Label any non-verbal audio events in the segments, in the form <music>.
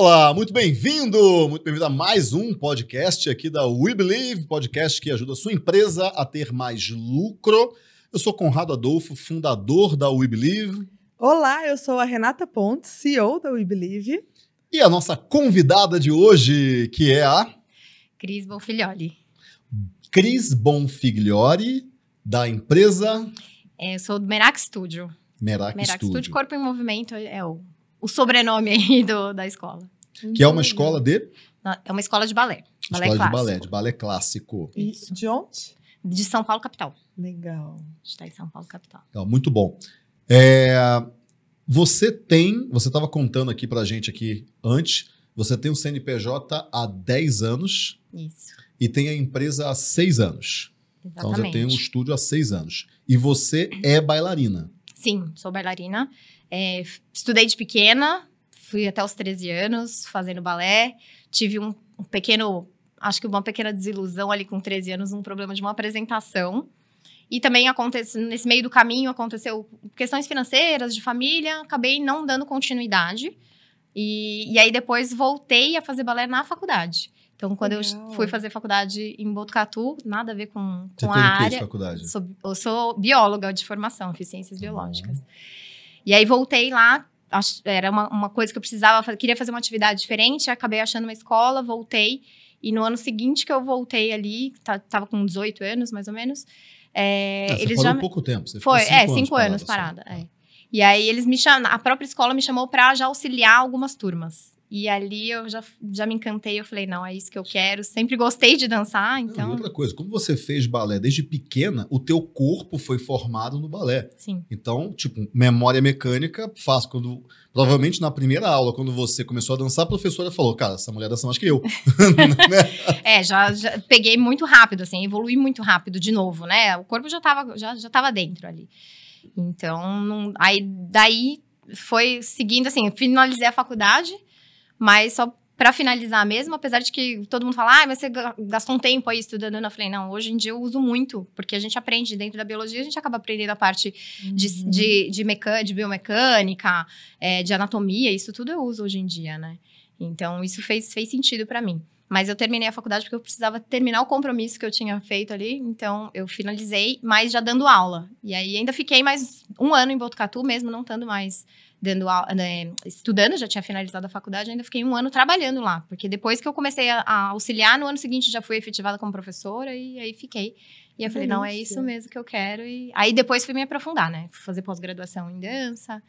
Olá, muito bem-vindo, muito bem-vindo a mais um podcast aqui da We Believe, podcast que ajuda a sua empresa a ter mais lucro. Eu sou Conrado Adolfo, fundador da We Believe. Olá, eu sou a Renata Pontes, CEO da We Believe. E a nossa convidada de hoje, que é a Cris Bonfiglioli. Cris Bonfiglioli, da empresa. É, eu sou do Merak Studio. Merak, Merak Studio. Studio Corpo em Movimento é o o sobrenome aí do, da escola. Que é uma escola de? É uma escola de balé. Balé escola clássico. de balé, de balé clássico. E de onde? De São Paulo, capital. Legal. Está em São Paulo, capital. muito bom. É, você tem, você estava contando aqui para a gente aqui antes, você tem o CNPJ há 10 anos. Isso. E tem a empresa há 6 anos. Exatamente. Então você tem um estúdio há 6 anos. E você é bailarina. Sim, sou bailarina. É, estudei de pequena, fui até os 13 anos fazendo balé. Tive um, um pequeno, acho que uma pequena desilusão ali com 13 anos, um problema de uma apresentação. E também aconteceu, nesse meio do caminho aconteceu questões financeiras, de família, acabei não dando continuidade. E, e aí depois voltei a fazer balé na faculdade. Então, quando Legal. eu fui fazer faculdade em Botucatu, nada a ver com, com Você a área. Que faculdade? Sou, eu sou bióloga de formação, fiz ciências uhum. biológicas. E aí voltei lá, era uma, uma coisa que eu precisava, queria fazer uma atividade diferente, acabei achando uma escola, voltei. E no ano seguinte que eu voltei ali, tava com 18 anos mais ou menos, eh, é, ah, eles já. pouco tempo, você Foi, é, cinco é, cinco anos, anos parada. parada é. E aí eles me chamam, a própria escola me chamou para já auxiliar algumas turmas. E ali eu já, já me encantei, eu falei, não, é isso que eu quero. Sempre gostei de dançar, então... Não, outra coisa, como você fez balé desde pequena, o teu corpo foi formado no balé. Sim. Então, tipo, memória mecânica, faz Quando, provavelmente na primeira aula, quando você começou a dançar, a professora falou, cara, essa mulher dança mais que eu. <laughs> Né? é, já, já, peguei muito rápido, assim, evolui muito rápido de novo, né? O corpo já estava já, já tava dentro ali. Então, não, aí daí foi seguindo, assim, finalizei a faculdade mas só para finalizar mesmo, apesar de que todo mundo fala, ah, mas você gastou um tempo aí estudando, eu falei, não, hoje em dia eu uso muito, porque a gente aprende dentro da biologia, a gente acaba aprendendo a parte uhum. de, de, de, mecânica, de biomecânica, é, de anatomia, isso tudo eu uso hoje em dia, né? Então, isso fez, fez sentido para mim. Mas eu terminei a faculdade porque eu precisava terminar o compromisso que eu tinha feito ali, então eu finalizei, mas já dando aula. E aí ainda fiquei mais um ano em Botucatu, mesmo não estando mais dando aula, né, estudando, já tinha finalizado a faculdade, ainda fiquei um ano trabalhando lá, porque depois que eu comecei a, a auxiliar, no ano seguinte já fui efetivada como professora e aí fiquei. E eu falei, Delícia. não, é isso mesmo que eu quero. E aí depois fui me aprofundar, né? Fui fazer pós-graduação em dança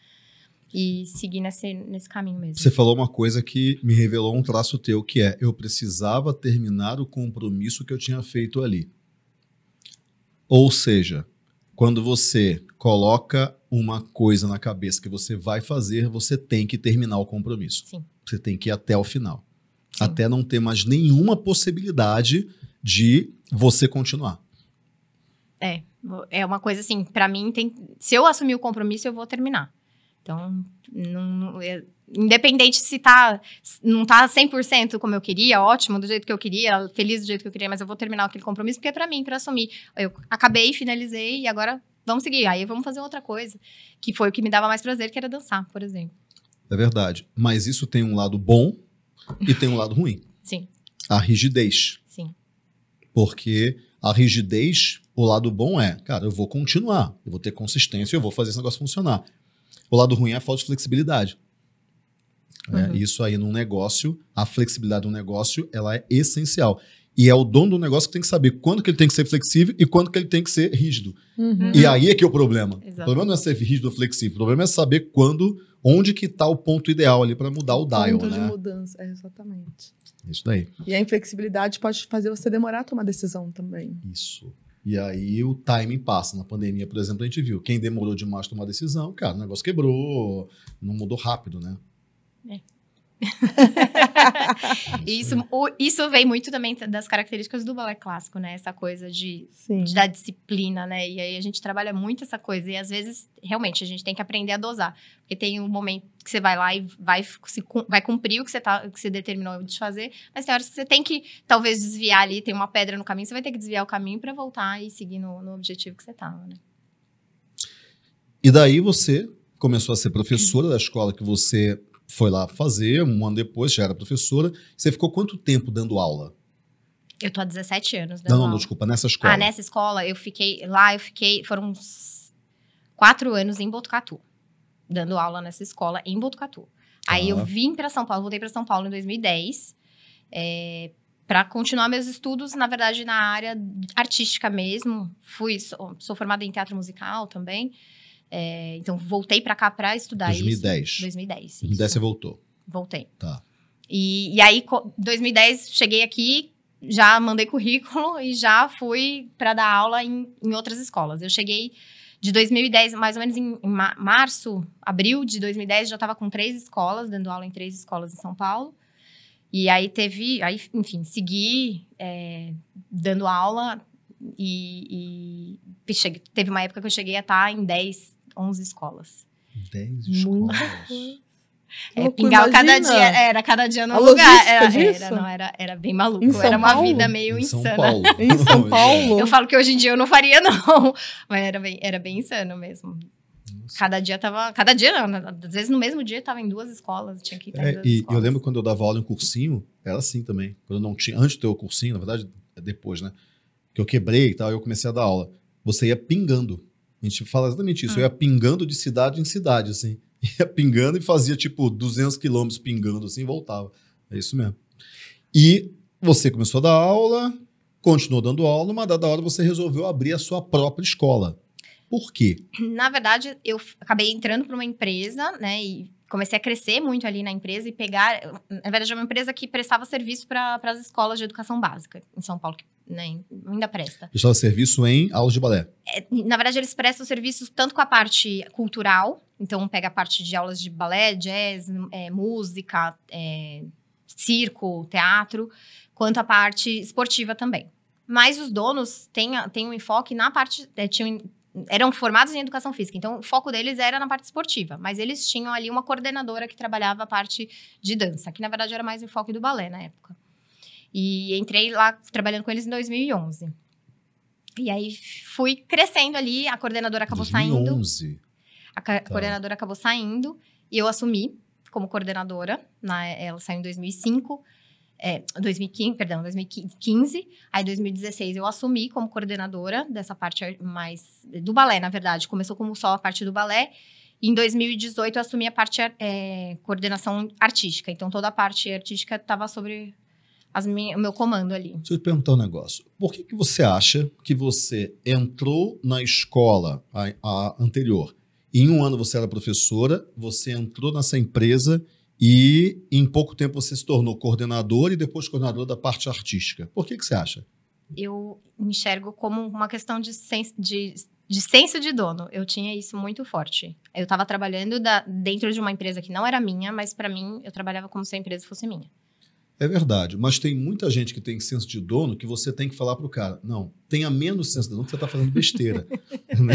e seguir nesse, nesse caminho mesmo. Você falou uma coisa que me revelou um traço teu, que é eu precisava terminar o compromisso que eu tinha feito ali. Ou seja, quando você coloca uma coisa na cabeça que você vai fazer, você tem que terminar o compromisso. Sim. Você tem que ir até o final. Sim. Até não ter mais nenhuma possibilidade de você continuar. É, é uma coisa assim, para mim tem, se eu assumir o compromisso, eu vou terminar. Então, não, é, independente se tá, não tá 100% como eu queria, ótimo, do jeito que eu queria, feliz do jeito que eu queria, mas eu vou terminar aquele compromisso porque é para mim, para assumir. Eu acabei, finalizei e agora vamos seguir. Aí vamos fazer outra coisa, que foi o que me dava mais prazer, que era dançar, por exemplo. É verdade. Mas isso tem um lado bom e tem um lado ruim. <laughs> Sim. A rigidez. Sim. Porque a rigidez, o lado bom é, cara, eu vou continuar, eu vou ter consistência, eu vou fazer esse negócio funcionar. O lado ruim é a falta de flexibilidade. Né? Uhum. É, isso aí num negócio, a flexibilidade do negócio, ela é essencial. E é o dono do negócio que tem que saber quando que ele tem que ser flexível e quando que ele tem que ser rígido. Uhum. E aí é que é o problema. Exato. O problema não é ser rígido ou flexível. O problema é saber quando, onde que está o ponto ideal ali para mudar o, o dial, ponto né? de mudança, é, exatamente. Isso daí. E a inflexibilidade pode fazer você demorar a tomar decisão também. Isso. E aí o timing passa. Na pandemia, por exemplo, a gente viu. Quem demorou demais tomar decisão, cara, o negócio quebrou, não mudou rápido, né? É. <laughs> isso, o, isso vem muito também das características do balé clássico, né? Essa coisa de, de, da disciplina, né? E aí a gente trabalha muito essa coisa. E às vezes, realmente, a gente tem que aprender a dosar. Porque tem um momento que você vai lá e vai, se, vai cumprir o que você, tá, que você determinou de fazer. Mas tem horas que você tem que, talvez, desviar ali. Tem uma pedra no caminho, você vai ter que desviar o caminho para voltar e seguir no, no objetivo que você estava, né? E daí você começou a ser professora da escola que você foi lá fazer, um ano depois já era professora. Você ficou quanto tempo dando aula? Eu tô há 17 anos dando não, aula. Não, desculpa, nessa ah, escola. Ah, nessa escola eu fiquei, lá eu fiquei, foram uns quatro anos em Botucatu, dando aula nessa escola em Botucatu. Ah. Aí eu tá. vim para São Paulo, voltei para São Paulo em 2010, é, para continuar meus estudos, na verdade, na área artística mesmo. Fui, sou, sou formada em teatro musical também. É, então, voltei para cá para estudar 2010. isso. 2010. Isso. 2010 você voltou? Voltei. Tá. E, e aí, 2010, cheguei aqui, já mandei <laughs> currículo e já fui para dar aula em, em outras escolas. Eu cheguei de 2010, mais ou menos em março, abril de 2010, já estava com três escolas, dando aula em três escolas em São Paulo. E aí teve, aí, enfim, segui é, dando aula e, e, teve uma época que eu cheguei a estar tá em 10 11 escolas. 10 escolas. <laughs> É, pingava cada dia, é, era cada dia no lugar. Era, era, não, era, era bem maluco. Era uma Paulo? vida meio em insana. <laughs> em São <laughs> Paulo. Eu falo que hoje em dia eu não faria, não. Mas era bem, era bem insano mesmo. Nossa. Cada dia tava. Cada dia, não, né? às vezes no mesmo dia tava em duas escolas, tinha que ir é, E escolas. eu lembro quando eu dava aula em um cursinho, era assim também. Quando não tinha, antes do teu cursinho, na verdade, é depois, né? Que eu quebrei e tal, eu comecei a dar aula. Você ia pingando. A gente fala exatamente isso. Ah. Eu ia pingando de cidade em cidade, assim. <laughs> Ia pingando e fazia, tipo, 200 quilômetros pingando, assim, e voltava. É isso mesmo. E você começou a dar aula, continuou dando aula, numa dada hora você resolveu abrir a sua própria escola. Por quê? <clears throat> Na verdade, eu acabei entrando para uma empresa, né, e comecei a crescer muito ali na empresa e pegar. Na verdade, é uma empresa que prestava serviço para as escolas de educação básica em São Paulo, que né? Ainda presta. Prestava serviço em aulas de balé. É, na verdade, eles prestam serviço tanto com a parte cultural, então pega a parte de aulas de balé, jazz, é, música, é, circo, teatro, quanto a parte esportiva também. Mas os donos têm, têm um enfoque na parte. É, tinham, eram formados em educação física, então o foco deles era na parte esportiva, mas eles tinham ali uma coordenadora que trabalhava a parte de dança, que na verdade era mais o foco do balé na época. E entrei lá trabalhando com eles em 2011. E aí fui crescendo ali, a coordenadora acabou 2011. saindo. A tá. coordenadora acabou saindo e eu assumi como coordenadora. Na, ela saiu em 2005. É, 2015, perdão, 2015. Aí, 2016, eu assumi como coordenadora dessa parte mais do balé, na verdade. Começou como só a parte do balé. E em 2018, eu assumi a parte é, coordenação artística. Então, toda a parte artística estava sobre o meu comando ali. Deixa eu te perguntar um negócio. Por que, que você acha que você entrou na escola a, a anterior? Em um ano você era professora, você entrou nessa empresa e em pouco tempo você se tornou coordenador e depois coordenador da parte artística. Por que, que você acha? Eu enxergo como uma questão de, de, de senso de dono. Eu tinha isso muito forte. Eu estava trabalhando da, dentro de uma empresa que não era minha, mas para mim eu trabalhava como se a empresa fosse minha. É verdade, mas tem muita gente que tem senso de dono que você tem que falar para o cara, não, tenha menos senso de dono que você está fazendo besteira. <laughs> Né?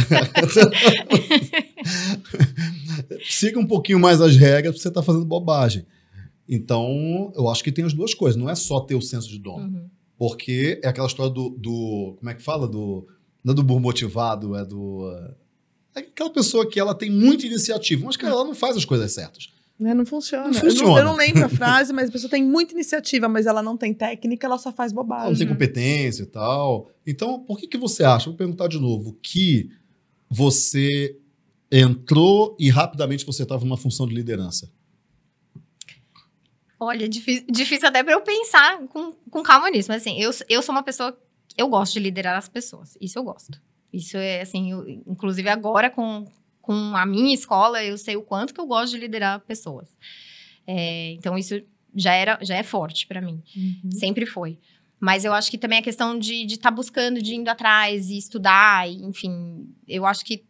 <laughs> Siga um pouquinho mais as regras que você está fazendo bobagem. Então, eu acho que tem as duas coisas. Não é só ter o senso de dono. Uhum. Porque é aquela história do, do, Como é que fala? Do, não é do burro motivado, é do. É aquela pessoa que ela tem muita iniciativa, mas que é. ela não faz as coisas certas. Né, não funciona. Não funciona. Eu, não, eu não lembro a <laughs> frase, mas a pessoa tem muita iniciativa, mas ela não tem técnica, ela só faz bobagem. Ela não tem né? competência e tal. Então, por que, que você acha, vou perguntar de novo, que você entrou e rapidamente você estava numa função de liderança? Olha, difícil, difícil até para eu pensar com, com calma nisso, mas assim, eu, eu sou uma pessoa, eu gosto de liderar as pessoas, isso eu gosto. Isso é assim, eu, inclusive agora com, com a minha escola, eu sei o quanto que eu gosto de liderar pessoas. É, então, isso já, era, já é forte para mim. Uhum. Sempre foi. Mas eu acho que também a é questão de estar tá buscando, de indo atrás e estudar, e, enfim, eu acho que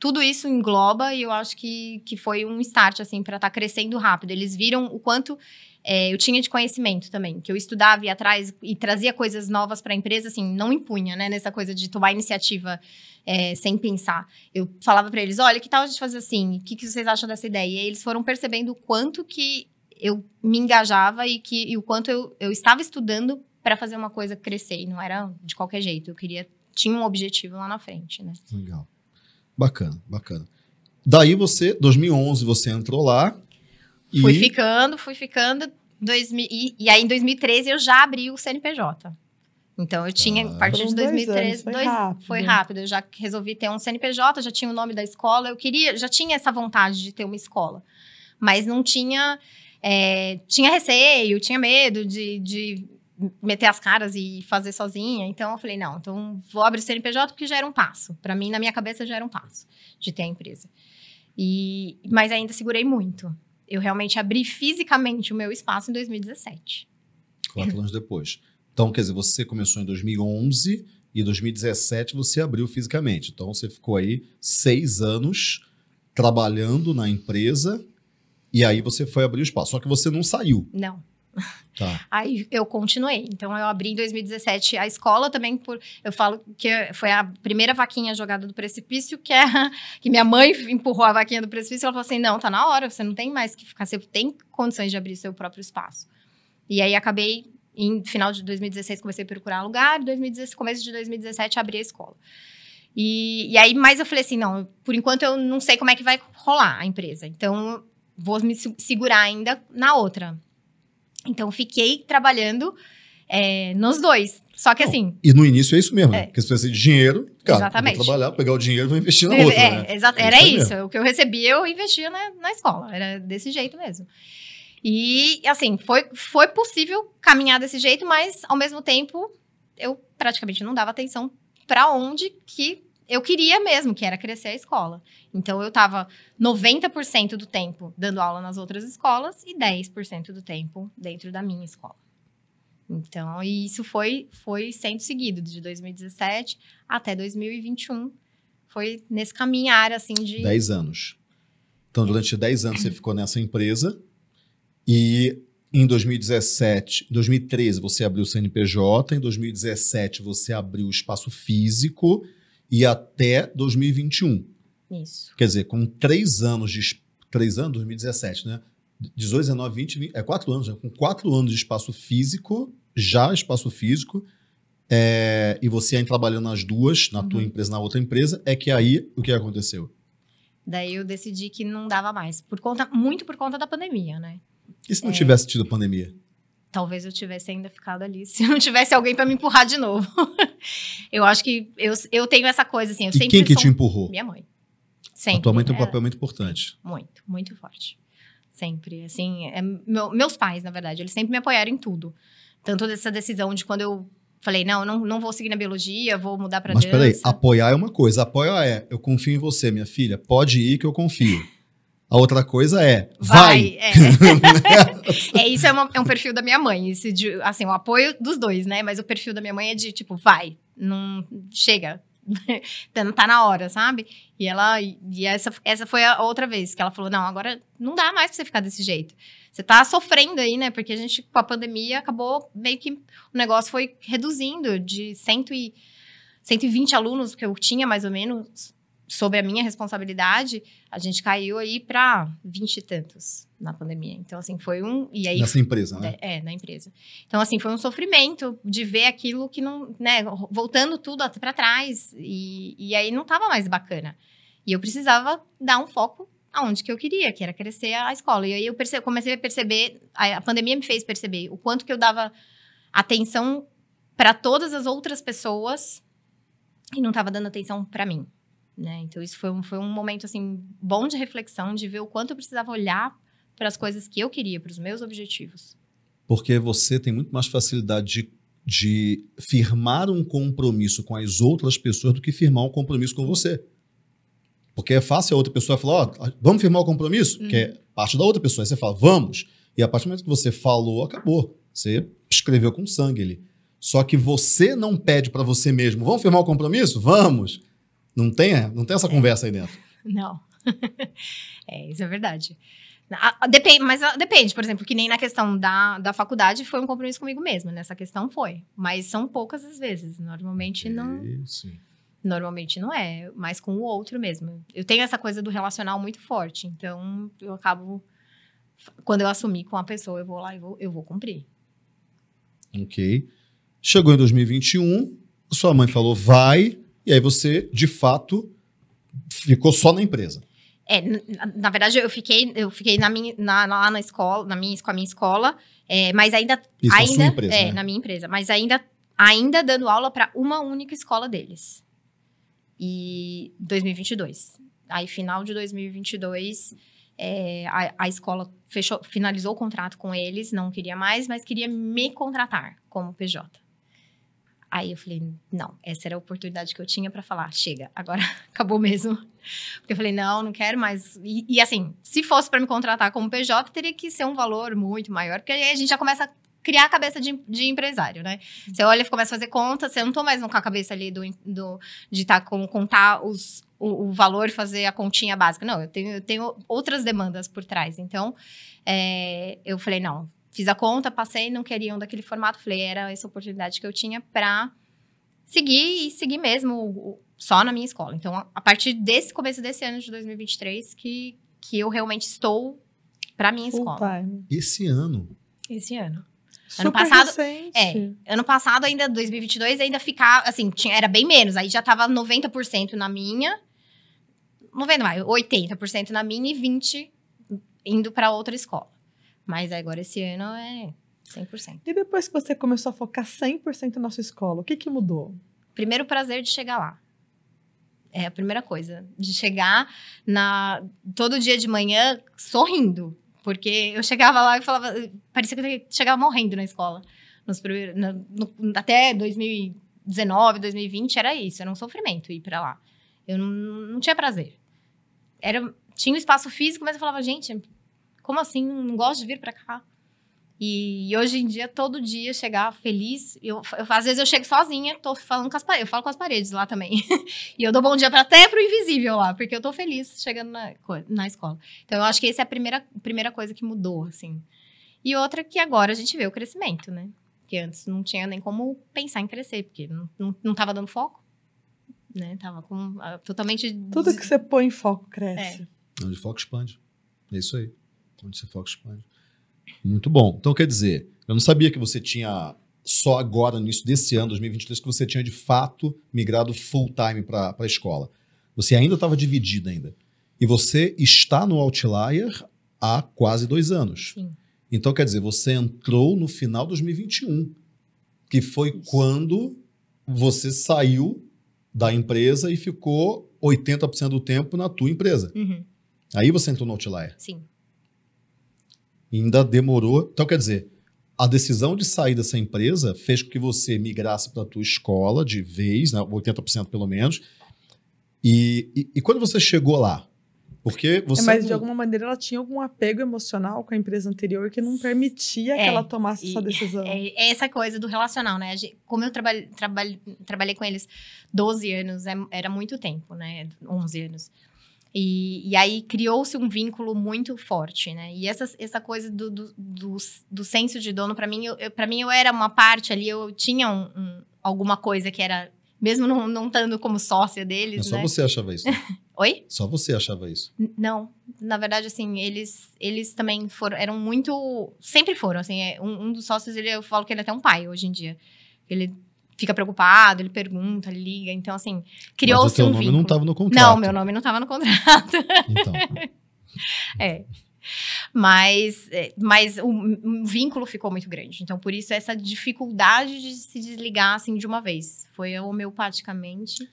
tudo isso engloba e eu acho que, que foi um start, assim, para estar tá crescendo rápido. Eles viram o quanto é, eu tinha de conhecimento também, que eu estudava e atrás e trazia coisas novas para a empresa, assim, não impunha, né, nessa coisa de tomar iniciativa é, sem pensar. Eu falava para eles, olha, que tal a gente fazer assim? O que, que vocês acham dessa ideia? E eles foram percebendo o quanto que eu me engajava e, que, e o quanto eu, eu estava estudando para fazer uma coisa crescer. E não era de qualquer jeito, eu queria, tinha um objetivo lá na frente, né. Legal. Bacana, bacana. Daí você, 2011, você entrou lá, e... Fui ficando, fui ficando. e, e aí, em 2013, eu já abri o CNPJ. Então eu tinha, ah, a partir de 2013, foi, dois, rápido. foi rápido. Eu já resolvi ter um CNPJ, já tinha o nome da escola, eu queria, já tinha essa vontade de ter uma escola. Mas não tinha. É, tinha receio, tinha medo de, de meter as caras e fazer sozinha. Então eu falei, não, então vou abrir o CNPJ porque já era um passo. Para mim, na minha cabeça, já era um passo de ter a empresa. E, mas ainda segurei muito eu realmente abri fisicamente o meu espaço em 2017. Quatro anos depois. Então, quer dizer, você começou em 2011 e 2017 você abriu fisicamente. Então, você ficou aí seis anos trabalhando na empresa e aí você foi abrir o espaço. Só que você não saiu. Não. Tá. Aí eu continuei. Então eu abri em 2017 a escola também por eu falo que foi a primeira vaquinha jogada do precipício que é <laughs> que minha mãe empurrou a vaquinha do precipício, ela falou assim: "Não, tá na hora, você não tem mais que ficar, você tem condições de abrir seu próprio espaço". E aí acabei em final de 2016 comecei a procurar lugar, 2016, começo de 2017 abri a escola. E, e aí, mais eu falei assim, não, por enquanto eu não sei como é que vai rolar a empresa. Então, vou me segurar ainda na outra. Então, fiquei trabalhando é, nos dois. Só que assim. E no início é isso mesmo, né? É. Porque se precisa de dinheiro, cara, exatamente. vou trabalhar, pegar o dinheiro e vou investir na outra. É, né? É, é era isso. O que eu recebia, eu investia na, na escola. Era desse jeito mesmo. E, assim, foi, foi possível caminhar desse jeito, mas, ao mesmo tempo, eu praticamente não dava atenção para onde que eu queria mesmo, que era crescer a escola. Então eu estava 90% do tempo dando aula nas outras escolas e 10% do tempo dentro da minha escola. Então, e isso foi foi sendo seguido de 2017 até 2021. Foi nesse caminhar assim de 10 anos. Então, durante 10 anos você ficou nessa empresa e em 2017, 2013 você abriu o CNPJ, em 2017 você abriu o espaço físico e até 2021. Isso. Quer dizer, com três anos de três anos, 2017, né? 18, 19, 20, 20 é quatro anos, né? com quatro anos de espaço físico, já espaço físico, é, e você aí trabalhando nas duas, na uhum. tua empresa, na outra empresa, é que aí o que aconteceu? Daí eu decidi que não dava mais, por conta muito por conta da pandemia, né? E se não é... tivesse tido pandemia? talvez eu tivesse ainda ficado ali <laughs> se não tivesse alguém para me empurrar de novo. <laughs> eu acho que eu, eu tenho essa coisa assim. Eu e sempre quem que sou... te empurrou? Minha mãe. Sempre. A tua mãe tem um é. papel muito importante. Muito, muito forte. Sempre. Assim, é, meu, meus pais, na verdade, eles sempre me apoiaram em tudo. Tanto dessa decisão de quando eu falei, não, não, não vou seguir na biologia, vou mudar para dança. Mas peraí, apoiar é uma coisa. Apoiar é, eu confio em você, minha filha. Pode ir que eu confio. A outra coisa é, vai! vai é. <laughs> é. isso é, uma, é, um perfil da minha mãe. Esse de, assim, o apoio dos dois, né? Mas o perfil da minha mãe é de, tipo, vai, não chega. <laughs> não tá na hora, sabe? E ela, e essa, essa foi a outra vez que ela falou: não, agora não dá mais pra você ficar desse jeito. Você tá sofrendo aí, né? Porque a gente, com a pandemia, acabou meio que o negócio foi reduzindo de cento e, 120 alunos que eu tinha, mais ou menos, sobre a minha responsabilidade, a gente caiu aí para vinte e tantos na pandemia. Então, assim, foi um. E aí, Nessa empresa, né? É, na empresa. Então, assim, foi um sofrimento de ver aquilo que não. né, voltando tudo para trás. E, e aí não estava mais bacana. E eu precisava dar um foco aonde que eu queria, que era crescer a escola. E aí eu perce... comecei a perceber, a pandemia me fez perceber o quanto que eu dava atenção para todas as outras pessoas e não estava dando atenção para mim. Né? Então, isso foi um, foi um momento, assim, bom de reflexão, de ver o quanto eu precisava olhar para as coisas que eu queria, para os meus objetivos. Porque você tem muito mais facilidade de, de firmar um compromisso com as outras pessoas do que firmar um compromisso com você. Porque é fácil a outra pessoa falar, ó, vamos firmar o um compromisso, hum. que é parte da outra pessoa. Aí você fala, vamos. E a partir do momento que você falou, acabou. Você escreveu com sangue ali. Só que você não pede para você mesmo, vamos firmar o um compromisso? Vamos. Não tem, é, não tem essa é. conversa aí dentro. Não. <laughs> é, isso é verdade. Ah, ah, depende, mas ah, depende, por exemplo, que nem na questão da, da faculdade foi um compromisso comigo mesmo nessa né, questão foi. Mas são poucas as vezes. Normalmente não. Sim. Normalmente não é, mas com o outro mesmo. Eu tenho essa coisa do relacional muito forte, então eu acabo. Quando eu assumir com a pessoa, eu vou lá e vou, eu vou cumprir. Ok. Chegou em 2021, sua mãe falou vai, e aí você, de fato, ficou só na empresa. É, na, na verdade, eu fiquei, eu fiquei na minha, na, lá na escola, na minha, com a minha escola, é, mas ainda. Isso ainda, empresa, é, né? na minha empresa, mas ainda, ainda dando aula para uma única escola deles. E 2022. Aí, final de 2022, é, a, a, escola fechou, finalizou o contrato com eles, não queria mais, mas queria me contratar como PJ. Aí eu falei, não, essa era a oportunidade que eu tinha para falar, chega, agora <laughs> acabou mesmo. Porque eu falei, não, não quero mais. E, e assim, se fosse para me contratar como PJ, teria que ser um valor muito maior, porque aí a gente já começa a criar a cabeça de, de empresário, né? Uhum. Você olha, começa a fazer conta, você não tô mais com a cabeça ali do, do de estar tá com contar os, o, o valor, fazer a continha básica. Não, eu tenho, eu tenho outras demandas por trás. Então, é, eu falei, não, fiz a conta, passei, não queriam daquele formato. Falei, era essa oportunidade que eu tinha para seguir e seguir mesmo só na minha escola. Então, a partir desse começo desse ano de 2023 que, que eu realmente estou para minha escola. Esse ano. Esse ano. Super ano passado, recente. é, ano passado ainda 2022 ainda ficava, assim, tinha, era bem menos, aí já tava 90% na minha. 90, vai, 80% na minha e 20 indo para outra escola. Mas agora esse ano é 100%. E depois que você começou a focar 100% na sua escola, o que, que mudou? Primeiro, prazer de chegar lá. É a primeira coisa. De chegar na todo dia de manhã sorrindo. Porque eu chegava lá e falava. Parecia que eu chegava morrendo na escola. Nos primeiros, no, até 2019, 2020, era isso. Era um sofrimento ir pra lá. Eu não, não tinha prazer. Era, tinha um espaço físico, mas eu falava, gente, como assim? Não gosto de vir para cá. E, e, hoje em dia, todo dia chegar feliz, eu, eu, às vezes eu chego sozinha, tô falando com as paredes, eu falo com as paredes lá também. <laughs> e eu dou bom dia para até pro invisível lá, porque eu tô feliz chegando na, na escola. Então eu acho que essa é a primeira, primeira coisa que mudou, assim. E outra que agora a gente vê o crescimento, né? Que antes não tinha nem como pensar em crescer, porque não, não, não tava dando foco, né? Tava com, ah, totalmente... Tudo que você põe em foco cresce. É. Onde foco expande. É isso aí. Quando você foca expande. Muito bom. Então, quer dizer, eu não sabia que você tinha, só agora, no início desse ano, 2023, que você tinha de fato migrado full-time para a escola. Você ainda estava dividido ainda. E você está no Outlier há quase dois anos. Sim. Então, quer dizer, você entrou no final de 2021, que foi Isso. quando você saiu da empresa e ficou 80% do tempo na tua empresa. Uhum. Aí você entrou no Outlier. Sim ainda demorou. Então, quer dizer, a decisão de sair dessa empresa fez com que você migrasse para a tua escola de vez, né, 80% pelo menos. E, e, e, quando você chegou lá? Porque é, você. É, mas de alguma maneira ela tinha algum apego emocional com a empresa anterior que não permitia é, que ela tomasse e, essa decisão. É, é, essa coisa do relacional, né? Como eu trabalhei, trabalhei, trabalhei com eles 12 anos, é, era muito tempo, né? 11 anos. E, e aí criou-se um vínculo muito forte, né? E essa, essa coisa do, do, do, do senso de dono, para mim, eu, mim, eu era uma parte ali, eu tinha um, um, alguma coisa que era mesmo não, não estando como sócia deles. Mas só né? você achava isso. <laughs> Oi? Só você achava isso. N não. Na verdade, assim, eles, eles também foram, eram muito. Sempre foram, assim. É, um, um dos sócios, ele, eu falo que ele é até um pai hoje em dia. Ele fica preocupado, ele pergunta, ele liga. Então, assim, criou um vínculo. Mas o nome vínculo. não estava no contrato. Não, meu nome não estava no contrato. Então. <laughs> é. Mas, é, mas o, vínculo ficou muito grande. Então, por isso, essa dificuldade de se desligar, assim, de uma vez. Foi homeopaticamente,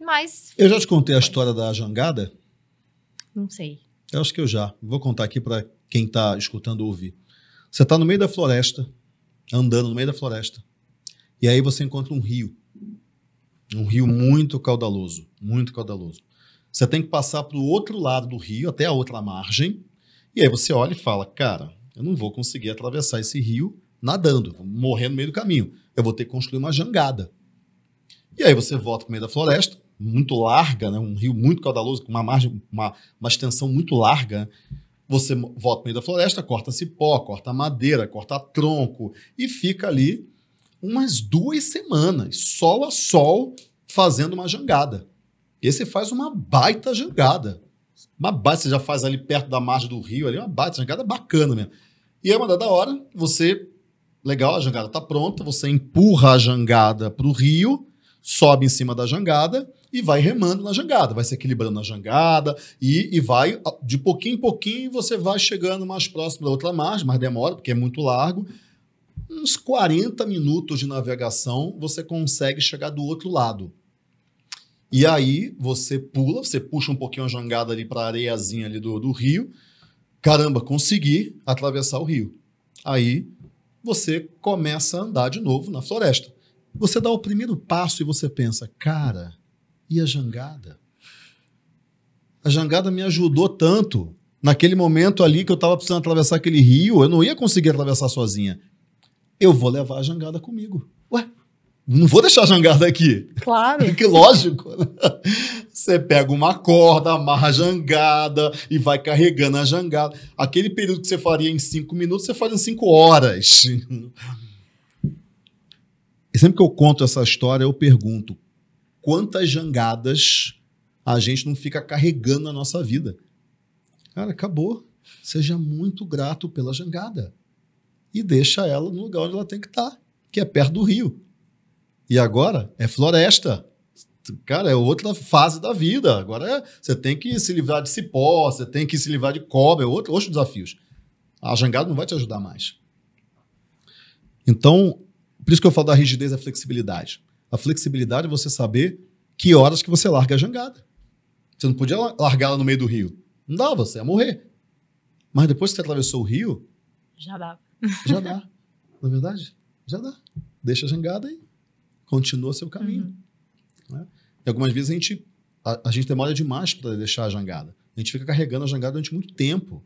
mas... Eu já te contei a história da jangada? Não sei. Eu acho que eu já. Vou contar aqui para quem está escutando ouvir. Você está no meio da floresta, andando no meio da floresta. E aí você encontra um rio. Um rio muito caudaloso, muito caudaloso. Você tem que passar para o outro lado do rio, até a outra margem, e aí você olha e fala: cara, eu não vou conseguir atravessar esse rio nadando, morrendo no meio do caminho. Eu vou ter que construir uma jangada. E aí você volta para o meio da floresta, muito larga, né? um rio muito caudaloso, com uma margem, uma, uma extensão muito larga. Né. Você volta para o meio da floresta, corta cipó, corta madeira, corta tronco e fica ali umas duas semanas, sol a sol, fazendo uma jangada. E aí você faz uma baita jangada. Uma baita, você já faz ali perto da margem do rio, ali, uma baita jangada bacana mesmo. E aí, uma dada hora, você. Legal, a jangada está pronta, você empurra a jangada para o rio, sobe em cima da jangada e vai remando na jangada, vai se equilibrando na jangada e, e vai, de pouquinho em pouquinho, você vai chegando mais próximo da outra margem, mas demora, porque é muito largo uns 40 minutos de navegação, você consegue chegar do outro lado. E aí você pula, você puxa um pouquinho a jangada ali para a areiazinha ali do, do rio. Caramba, consegui atravessar o rio. Aí você começa a andar de novo na floresta. Você dá o primeiro passo e você pensa, cara, e a jangada? A jangada me ajudou tanto. Naquele momento ali que eu estava precisando atravessar aquele rio, eu não ia conseguir atravessar sozinha eu vou levar a jangada comigo. Ué, não vou deixar a jangada aqui. Claro. <laughs> que lógico. Você pega uma corda, amarra a jangada e vai carregando a jangada. Aquele período que você faria em cinco minutos, você faz em cinco horas. E sempre que eu conto essa história, eu pergunto: quantas jangadas a gente não fica carregando na nossa vida? Cara, acabou. Seja muito grato pela jangada e deixa ela no lugar onde ela tem que estar, tá, que é perto do rio. E agora é floresta. Cara, é outra fase da vida. Agora é, você tem que se livrar de cipó, você tem que se livrar de cobra, é outro, outros desafios. A jangada não vai te ajudar mais. Então, por isso que eu falo da rigidez e da flexibilidade. A flexibilidade é você saber que horas que você larga a jangada. Você não podia largar ela no meio do rio. Não dava, você ia morrer. Mas depois que você atravessou o rio. Já dava. Já dá. Na é verdade, já dá. Deixa a jangada e continua seu caminho. Uhum. Né? E algumas vezes a gente, a, a gente demora demais para deixar a jangada. A gente fica carregando a jangada durante muito tempo.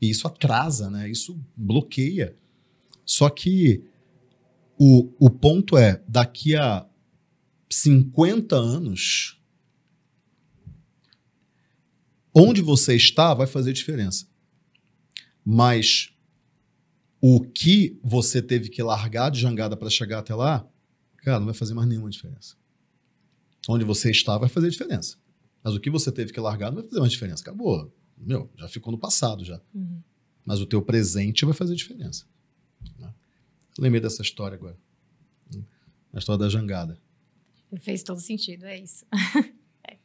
E isso atrasa, né? Isso bloqueia. Só que o, o ponto é, daqui a 50 anos, onde você está vai fazer diferença. Mas o que você teve que largar de jangada para chegar até lá, cara, não vai fazer mais nenhuma diferença. Onde você está vai fazer diferença. Mas o que você teve que largar não vai fazer mais diferença. Acabou. Meu, já ficou no passado já. Uhum. Mas o teu presente vai fazer diferença. Né? Lembrei dessa história agora. Né? A história da jangada. Fez todo sentido, é isso. <laughs> é.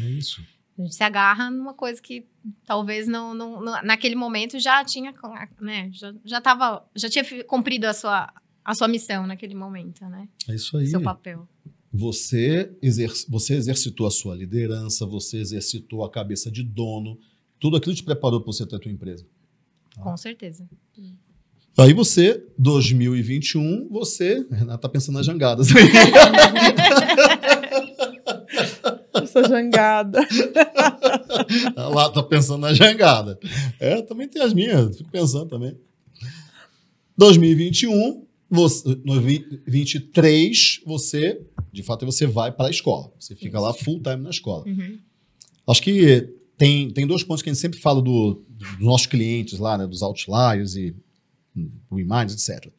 é isso. A gente se agarra numa coisa que talvez não, não, não naquele momento já tinha, né? Já, já tava, já tinha cumprido a sua, a sua missão naquele momento, né? É isso aí. Seu papel. Você, exer você exercitou a sua liderança, você exercitou a cabeça de dono, tudo aquilo te preparou para você ter a tua empresa. Tá? Com certeza. Aí você, 2021, você, Renata, tá pensando nas jangadas. <laughs> Essa jangada. <laughs> Lá tá pensando na jangada. É, também tem as minhas, fico pensando também. 2021, você, no 23, você, de fato, você vai para a escola. Você fica Isso. lá full time na escola. Uhum. Acho que tem, tem dois pontos que a gente sempre fala do, dos nossos clientes lá, né, dos outliers e hum, imagens etc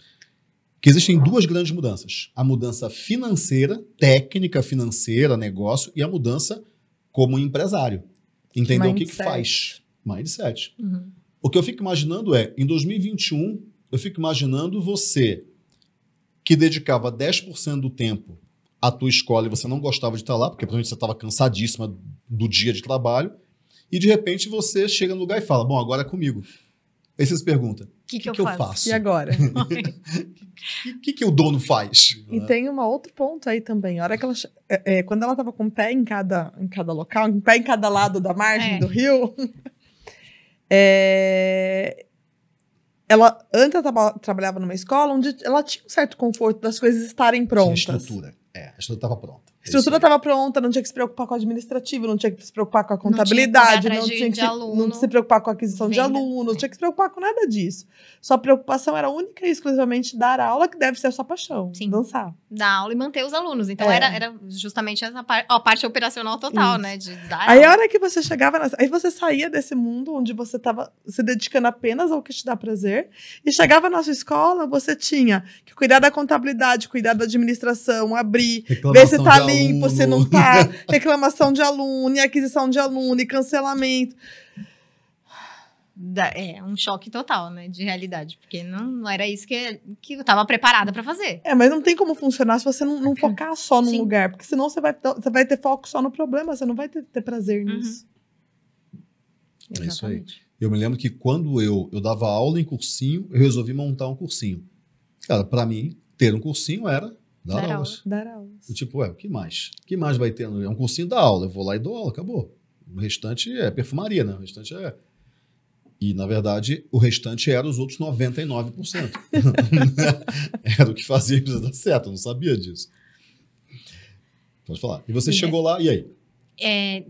que existem duas grandes mudanças: a mudança financeira, técnica financeira, negócio, e a mudança como empresário. Entender o que, que faz. Mindset. Uhum. O que eu fico imaginando é, em 2021, eu fico imaginando você que dedicava 10% do tempo à tua escola e você não gostava de estar lá, porque provavelmente você estava cansadíssima do dia de trabalho, e de repente você chega no lugar e fala: Bom, agora é comigo. Aí você se pergunta: o que, que, que, eu, que faço? eu, faço? E agora? O <laughs> que, que, o dono faz? E tem um outro ponto aí também. A hora que ela, é, é, quando ela estava com o pé em cada, em cada local, pé em cada lado da margem é. do rio, <laughs> é, ela antes ela trabalhava numa escola onde ela tinha um certo conforto das coisas estarem prontas. Tinha estrutura. É, a estrutura estava pronta. A estrutura estava pronta, não tinha que se preocupar com o administrativo, não tinha que se preocupar com a contabilidade, não tinha que, não tinha que se, aluno, não se preocupar com a aquisição venda, de alunos, não tinha que se preocupar com nada disso. Sua preocupação era única e exclusivamente dar aula, que deve ser a sua paixão, Sim. dançar. Dar aula e manter os alunos. Então é. era, era justamente essa parte, a parte operacional total, Isso. né? De dar aí a hora que você chegava, nas, aí você saía desse mundo onde você estava se dedicando apenas ao que te dá prazer e chegava na sua escola, você tinha que cuidar da contabilidade, cuidar da administração, abrir, Reclamação ver se está limpo, você não tá. <laughs> Reclamação de aluno, aquisição de aluno, cancelamento. Da, é um choque total, né, de realidade, porque não, não era isso que, que eu estava preparada para fazer. É, mas não tem como funcionar se você não, não uhum. focar só num Sim. lugar, porque senão você vai, você vai ter foco só no problema, você não vai ter, ter prazer uhum. nisso. Uhum. É isso aí. Eu me lembro que quando eu, eu dava aula em cursinho, eu resolvi montar um cursinho. Cara, para mim, ter um cursinho era Dar, dar aulas. Aula. Dar aulas. E tipo, ué, o que mais? O que mais vai ter? É um cursinho da aula, eu vou lá e dou aula, acabou. O restante é perfumaria, né? O restante é. E, na verdade, o restante era os outros 99%. <laughs> Né? era o que fazia precisa dar certo, eu não sabia disso. Pode falar. E você é. chegou lá, e aí? É,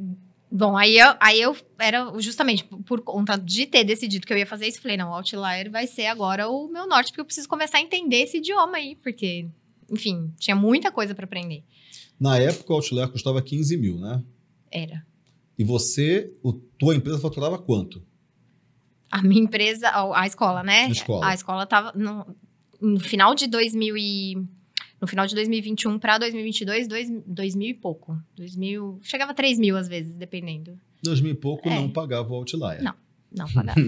bom, aí eu, aí eu era justamente por conta de ter decidido que eu ia fazer isso, falei, não, o Outlier vai ser agora o meu norte, porque eu preciso começar a entender esse idioma aí, porque enfim, tinha muita coisa para aprender. Na época, o Outlier custava 15 mil, né? Era. E você, o, tua empresa faturava quanto? A minha empresa, a, a escola, né? A escola. A escola tava no, no final de 2000 e no final de 2021 para 2022, dois mil e pouco. dois mil, chegava a mil às vezes, dependendo. dois mil e pouco é. não pagava o Outlier. Não, não pagava.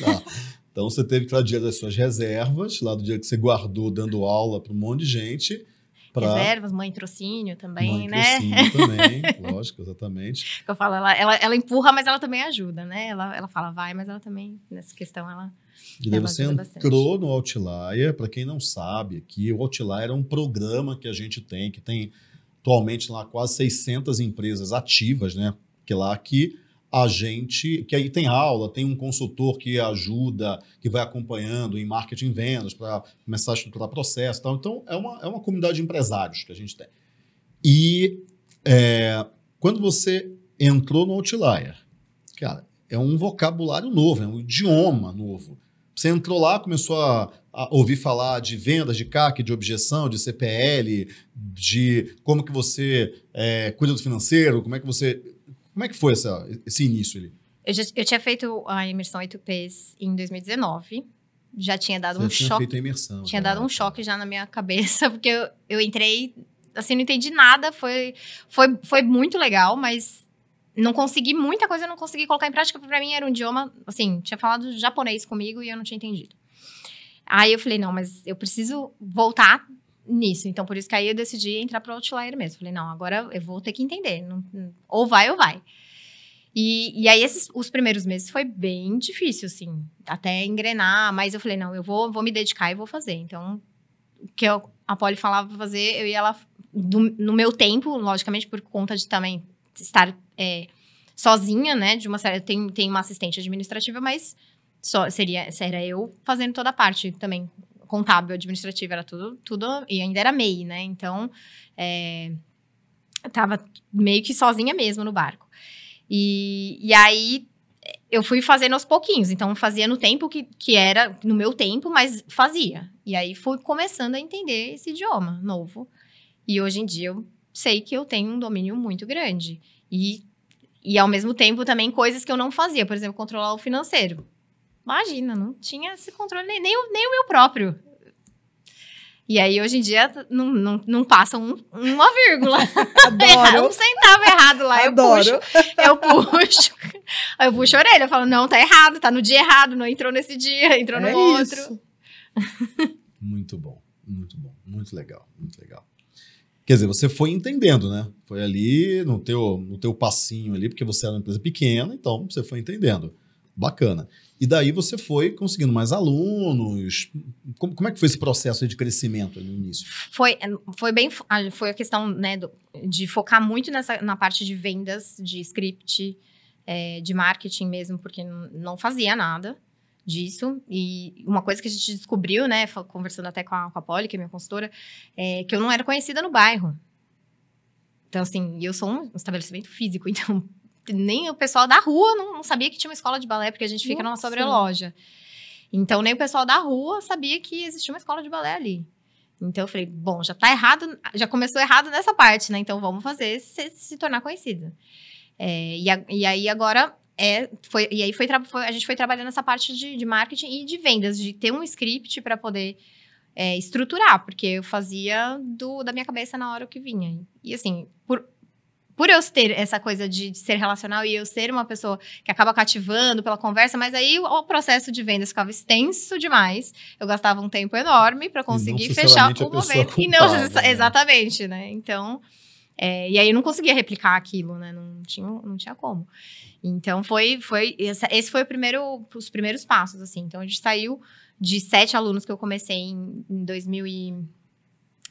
tá. <laughs> Então você teve que ir lá dia das suas reservas, lá do dia que você guardou dando aula para um monte de gente. Pra... Reservas, mãe trocínio também, mãe né? Trocínio também, <laughs> lógico, exatamente. eu falo, ela, ela, ela, empurra, mas ela também ajuda, né? Ela, ela fala vai, mas ela também, nessa questão, ela. E daí você entrou bastante. no Outlier, para quem não sabe aqui, o Outlier é um programa que a gente tem, que tem atualmente lá quase 600 empresas ativas, né? Que é lá que a gente, que aí tem aula, tem um consultor que ajuda, que vai acompanhando em marketing e vendas para começar a estruturar processo e tal. Então, é uma, é uma comunidade de empresários que a gente tem. E é, quando você entrou no Outlier, cara, é um vocabulário novo, é um idioma novo. Você entrou lá, começou a, a, ouvir falar de vendas, de CAC, de objeção, de CPL, de como que você é, cuida do financeiro, como é que você como é que foi essa, esse início ali? Eu, já, eu tinha feito a imersão 8Ps em 2019. Já tinha dado Você um tinha choque. Feito a imersão, tinha dado um tá. choque já na minha cabeça, <laughs> porque eu, eu entrei, assim, não entendi nada. Foi, foi, foi muito legal, mas não consegui muita coisa, não consegui colocar em prática, porque pra mim era um idioma, assim, tinha falado japonês comigo e eu não tinha entendido. Aí eu falei, não, mas eu preciso voltar nisso. Então, por isso que aí eu decidi entrar para o Outlier mesmo. Falei, não, agora eu vou ter que entender. Não, ou vai ou vai. E, e aí, esses, os primeiros meses foi bem difícil, assim, até engrenar. Mas eu falei, não, eu vou, vou me dedicar e vou fazer. Então, o que eu, a Polly falava para fazer, eu ia lá do, no meu tempo, logicamente, por conta de também estar é, sozinha, né? De uma série, tem, tem uma assistente administrativa, mas só seria, seria eu fazendo toda a parte também contábil, administrativo, era tudo, tudo, e ainda era MEI, né? Então, é, eu tava meio que sozinha mesmo no barco. E, e aí eu fui fazendo aos pouquinhos, então fazia no tempo que, que era, no meu tempo, mas fazia. E aí fui começando a entender esse idioma novo. E hoje em dia eu sei que eu tenho um domínio muito grande. E, e ao mesmo tempo também coisas que eu não fazia, por exemplo, controlar o financeiro. Imagina, não tinha esse controle nem, nem, nem o meu próprio. E aí, hoje em dia, não, não, não passa um, uma vírgula. <laughs> Adoro. <laughs> um centavo errado lá. Adoro. Eu puxo. Eu puxo. <laughs> eu puxo a orelha. Eu falo, não, tá errado, tá no dia errado, não entrou nesse dia, entrou é no isso. outro. muito bom, muito bom, muito legal, muito legal. Quer dizer, você foi entendendo, né? Foi ali no teu, no teu passinho ali, porque você era uma empresa pequena, então você foi entendendo. Bacana. E daí você foi conseguindo mais alunos. Como, como é que foi esse processo de crescimento no início? Foi, é, foi bem. Ah, foi a questão né, do, de focar muito nessa, na parte de vendas, de script, é, de marketing mesmo, porque não fazia nada disso. E uma coisa que a gente descobriu, né, conversando até com a, com a Polly, que é minha consultora, é que eu não era conhecida no bairro. Então, assim, eu sou um estabelecimento físico, <laughs> então nem o pessoal da rua não, não sabia que tinha uma escola de balé, porque a gente fica Nossa. numa sobreloja. Então, nem o pessoal da rua sabia que existia uma escola de balé ali. Então, eu falei, bom, já tá errado, já começou errado nessa parte, né? Então, vamos fazer se, se tornar conhecido. É, e, e aí, agora, é, foi, e aí foi, foi, a gente foi trabalhando essa parte de, de marketing e de vendas, de ter um script para poder é, estruturar, porque eu fazia do, da minha cabeça na hora o que vinha. E assim, por eu ter essa coisa de, de, ser relacional e eu ser uma pessoa que acaba cativando pela conversa, mas aí o, o processo de vendas ficava extenso demais. Eu gastava um tempo enorme para conseguir fechar o momento E não, culpada, né? exatamente, né? né? Então. É, e aí eu não conseguia replicar aquilo, né? Não tinha, não tinha como. Então foi, foi esse foi o primeiro, os primeiros passos assim. Então a gente saiu de sete alunos que eu comecei em, em 2000 e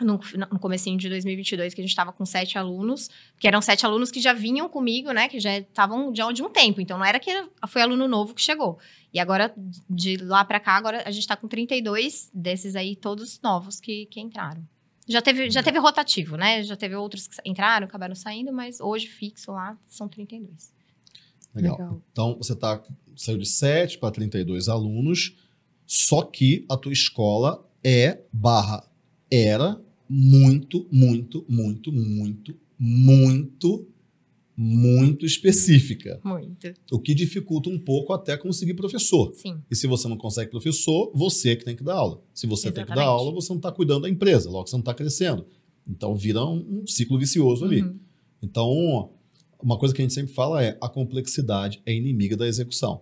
no, no comecinho de 2022, que a gente estava com sete alunos, que eram sete alunos que já vinham comigo, né? Que já estavam de, de um tempo. Então, não era que foi aluno novo que chegou. E agora, de lá para cá, agora a gente está com 32 desses aí, todos novos que, que entraram. Já teve, já teve rotativo, né? Já teve outros que entraram, acabaram saindo, mas hoje fixo lá são 32. Legal. Legal. Então, você tá, saiu de 7 para 32 alunos, só que a tua escola é barra era muito, muito, muito, muito, muito, muito específica. Muito. O que dificulta um pouco até conseguir professor. Sim. E se você não consegue professor, você é que tem que dar aula. Se você Exatamente. tem que dar aula, você não está cuidando da empresa, logo você não está crescendo. Então vira um, um ciclo vicioso ali. Uhum. Então, uma coisa que a gente sempre fala é a complexidade é inimiga da execução.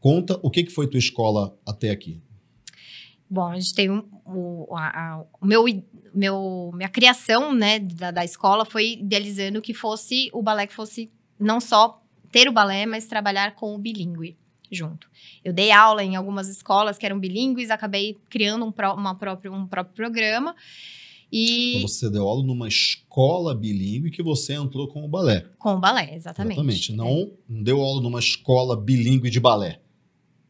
Conta o que, que foi tua escola até aqui. Bom, a gente tem um, o, a, a, o meu meu, minha criação, né, da, da escola foi idealizando que fosse o balé que fosse não só ter o balé, mas trabalhar com o bilíngue junto. Eu dei aula em algumas escolas que eram bilíngues, acabei criando um, uma próprio, um próprio programa. E... Então você deu aula numa escola bilíngue que você entrou com o balé. Com o balé, exatamente. Exatamente. Não é. deu aula numa escola bilíngue de balé.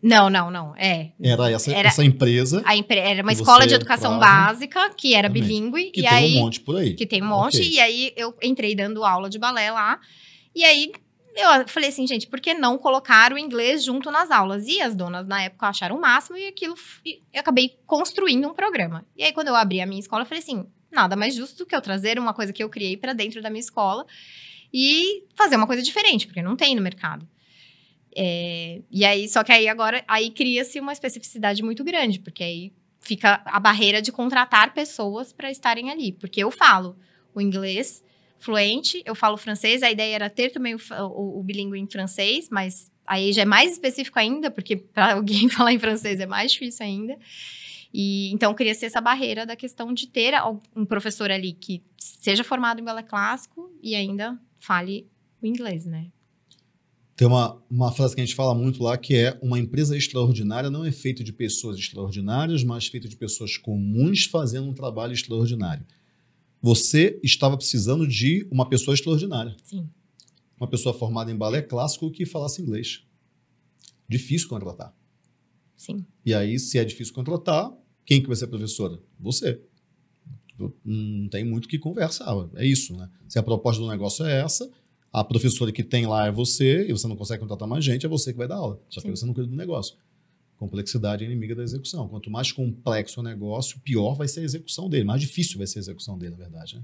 Não, não, não. É. Era essa, era essa empresa. Era uma escola de educação básica que era também, bilíngue. Que e tem aí, um monte por aí. Que tem um monte. Okay. E aí eu entrei dando aula de balé lá. E aí eu falei assim, gente, por que não colocar o inglês junto nas aulas? E as donas na época acharam o máximo e aquilo. E eu acabei construindo um programa. E aí, quando eu abri a minha escola, eu falei assim: nada mais justo do que eu trazer uma coisa que eu criei para dentro da minha escola e fazer uma coisa diferente, porque não tem no mercado. É, e aí, só que aí agora, aí cria-se uma especificidade muito grande, porque aí fica a barreira de contratar pessoas para estarem ali, porque eu falo o inglês fluente, eu falo francês, a ideia era ter também o, o, o bilíngue em francês, mas aí já é mais específico ainda, porque para <laughs> alguém falar em francês é mais difícil ainda. E então cria-se essa barreira da questão de ter um professor ali que seja formado em balé clássico e ainda fale o inglês, né? Tem uma, uma frase que a gente fala muito lá que é: uma empresa extraordinária não é feita de pessoas extraordinárias, mas feita de pessoas comuns fazendo um trabalho extraordinário. Você estava precisando de uma pessoa extraordinária. Sim. Uma pessoa formada em balé clássico que falasse inglês. Difícil contratar. Sim. E aí, se é difícil contratar, quem que vai ser professora? Você. Não tem muito que conversar. É isso, né? Se a proposta do negócio é essa, a professora que tem lá é você e você não consegue contratar mais gente, é você que vai dar aula. Só que Sim. você não cuida do negócio. Complexidade é inimiga da execução. Quanto mais complexo o negócio, pior vai ser a execução dele, mais difícil vai ser a execução dele, na verdade. Né?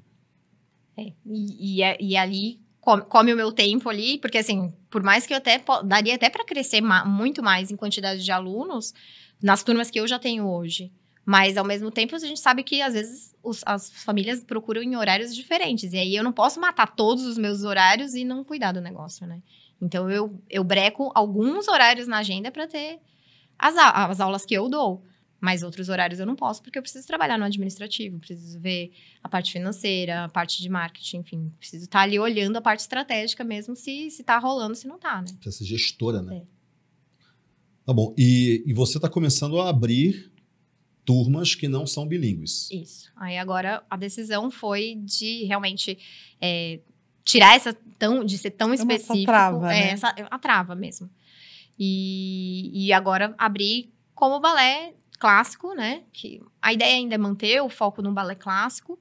É, e, e, é, e ali come, come, o meu tempo ali, porque assim, por mais que eu até daria até para crescer ma muito mais em quantidade de alunos, nas turmas que eu já tenho hoje mas, ao mesmo tempo, a gente sabe que, às vezes, os, as famílias procuram em horários diferentes. E aí, eu não posso matar todos os meus horários e não cuidar do negócio, né? Então, eu, eu breco alguns horários na agenda para ter as, a, as aulas que eu dou. Mas outros horários eu não posso, porque eu preciso trabalhar no administrativo, preciso ver a parte financeira, a parte de marketing, enfim. Preciso estar tá ali olhando a parte estratégica mesmo, se, se tá rolando, se não tá, né? Precisa é ser gestora, né? É. Tá bom. E, e você está começando a abrir turmas que não são bilíngues. Isso. Aí agora a decisão foi de realmente é, tirar essa tão de ser tão é específico, essa trava, é, né? essa a trava mesmo. E, e agora abrir como balé clássico, né? Que a ideia ainda é manter o foco no balé clássico,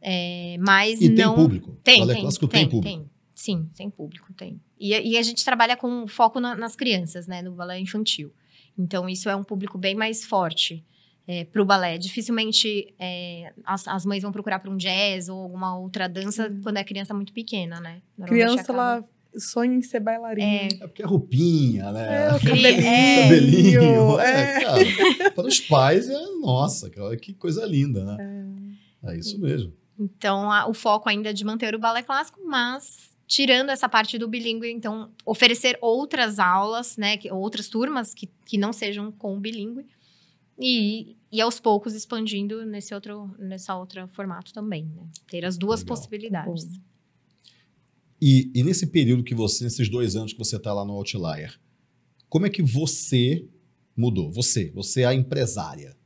é, mas e não tem público. Tem, balé tem, clássico tem, tem público. Tem. Sim, tem público, tem. E, e a gente trabalha com foco na, nas crianças, né? No balé infantil. Então isso é um público bem mais forte é, para o balé. Dificilmente é, as, as, mães vão procurar para um jazz ou alguma outra dança uhum. quando é criança muito pequena, né? Criança, ela sonha em ser bailarina. É, é porque a é roupinha, né? É, o cabelinho. É. <laughs> cabelinho é. é para os pais é, nossa, que coisa linda, né? É. é, isso mesmo. Então, a, o foco ainda é de manter o balé clássico, mas tirando essa parte do bilíngue, então, oferecer outras aulas, né? Que, outras turmas que, que não sejam com o bilíngue e, e aos poucos expandindo nesse outro nessa outra formato também, né? Ter as duas Legal. possibilidades. E, e nesse período que você, nesses dois anos que você está lá no Outlier, como é que você mudou? Você, você é a empresária.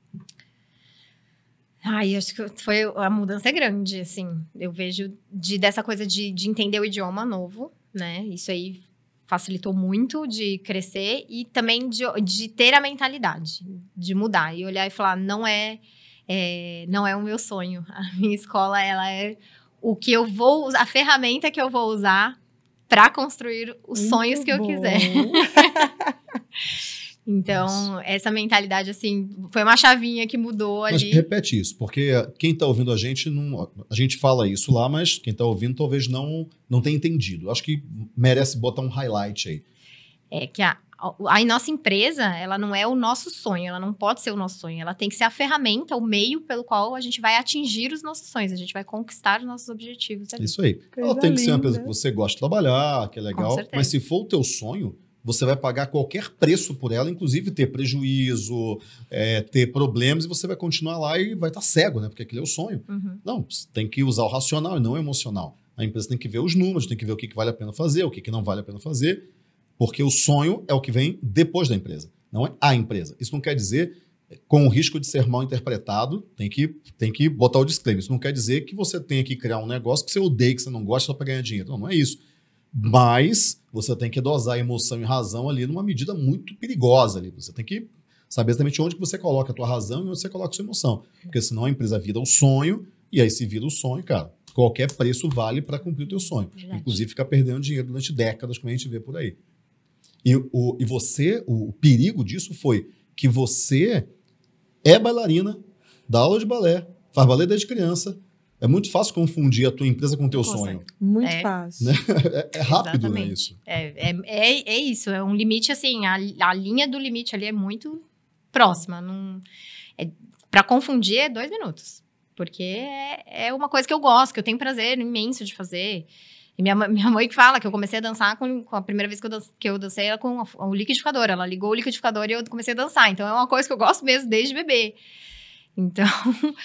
Ai, acho que foi a mudança é grande, assim. Eu vejo de, dessa coisa de, de entender o idioma novo, né? Isso aí facilitou muito de crescer e também de, de ter a mentalidade, de mudar e olhar e falar, não é, é, não é o meu sonho. <laughs> A minha escola, ela é o que eu vou, a ferramenta que eu vou usar para construir os muito sonhos que bom. eu quiser. <laughs> Então, Nossa. essa mentalidade, assim, foi uma chavinha que mudou ali. Mas repete isso, porque quem está ouvindo a gente, não, a gente fala isso lá, mas quem está ouvindo talvez não, não tenha entendido. Acho que merece botar um highlight aí. É que a, a, a nossa empresa, ela não é o nosso sonho, ela não pode ser o nosso sonho, ela tem que ser a ferramenta, o meio pelo qual a gente vai atingir os nossos sonhos, a gente vai conquistar os nossos objetivos. Ali. Isso aí. Coisa ela tem linda. que ser uma empresa que você gosta de trabalhar, que é legal, mas se for o teu sonho, você vai pagar qualquer preço por ela, inclusive ter prejuízo, é, ter problemas, e você vai continuar lá e vai estar tá cego, né? Porque aquele é o sonho. Uhum. Não, tem que usar o racional e não o emocional. A empresa tem que ver os números, tem que ver o que, que vale a pena fazer, o que, que não vale a pena fazer, porque o sonho é o que vem depois da empresa, não é a empresa. Isso não quer dizer com o risco de ser mal interpretado, tem que, tem que botar o disclaimer. Isso não quer dizer que você tenha que criar um negócio que você odeia, que você não gosta só para ganhar dinheiro. Não, não é isso. Mas você tem que dosar emoção e razão ali numa medida muito perigosa ali. Você tem que saber exatamente onde que você coloca a tua razão e onde você coloca a sua emoção. Porque senão a empresa vira o sonho, e aí se vira o sonho, cara, qualquer preço vale para cumprir o teu sonho. Verdade. Inclusive ficar perdendo dinheiro durante décadas, como a gente vê por aí. E, o, e você, o, o perigo disso foi que você é bailarina, dá aula de balé, faz balé desde criança, é muito fácil confundir a tua empresa com o teu Nossa, sonho. Muito é, fácil. Né? <laughs> É, é, rápido, né, Exatamente. né, isso? É, é, é, é, isso, é um limite, assim, a, a linha do limite ali é muito próxima. é, para confundir é dois minutos, porque é, é uma coisa que eu gosto, que eu tenho prazer imenso de fazer. E minha, <laughs> minha mãe que fala que eu comecei a dançar com, com a primeira vez que eu, dancei, que eu dancei era com o liquidificador. Ela ligou o liquidificador e eu comecei a dançar. Então é uma coisa que eu gosto mesmo desde bebê. Então.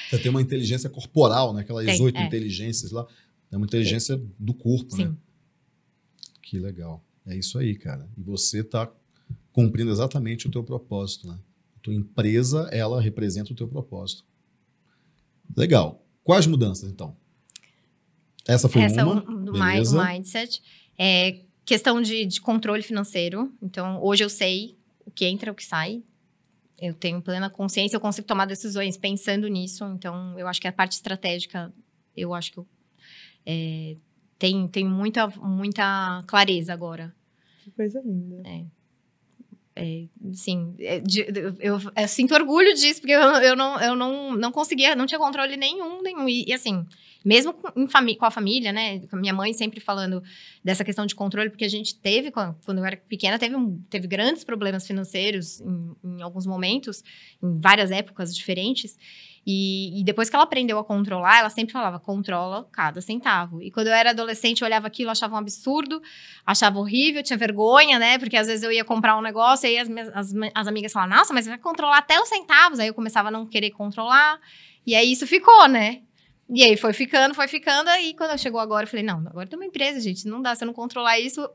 Você tem uma inteligência corporal, né? Aquelas oito é. inteligências lá. É uma inteligência do corpo, né? Sim. né? Que legal. É isso aí, cara. E você está cumprindo exatamente o teu propósito, né? A tua empresa, ela representa o teu propósito. Legal. Quais mudanças, então? Essa foi Essa, é uma. Do mindset. É, questão de, de controle financeiro. Então, hoje eu sei o que entra, o que sai eu tenho plena consciência, eu consigo tomar decisões pensando nisso. Então, eu acho que a parte estratégica, eu acho que eu é, tenho, tenho muita, muita clareza agora. Que coisa linda. É. É, sim, é, eu, eu, eu, sinto orgulho disso, porque eu, eu, não, eu não, não conseguia, não tinha controle nenhum, nenhum. E, e assim, mesmo com, com, a família, né? Com a minha mãe sempre falando dessa questão de controle, porque a gente teve, quando eu era pequena, teve, um, teve grandes problemas financeiros em, em, alguns momentos, em várias épocas diferentes. E, e, depois que ela aprendeu a controlar, ela sempre falava: controla cada centavo. E quando eu era adolescente, eu olhava aquilo, achava um absurdo, achava horrível, tinha vergonha, né? Porque às vezes eu ia comprar um negócio e aí as, as, as amigas falavam: nossa, mas você vai controlar até os centavos. Aí eu começava a não querer controlar. E aí isso ficou, né? E aí foi ficando, foi ficando. Aí quando chegou agora, eu falei: não, agora tem uma empresa, gente. Não dá, se eu não controlar isso.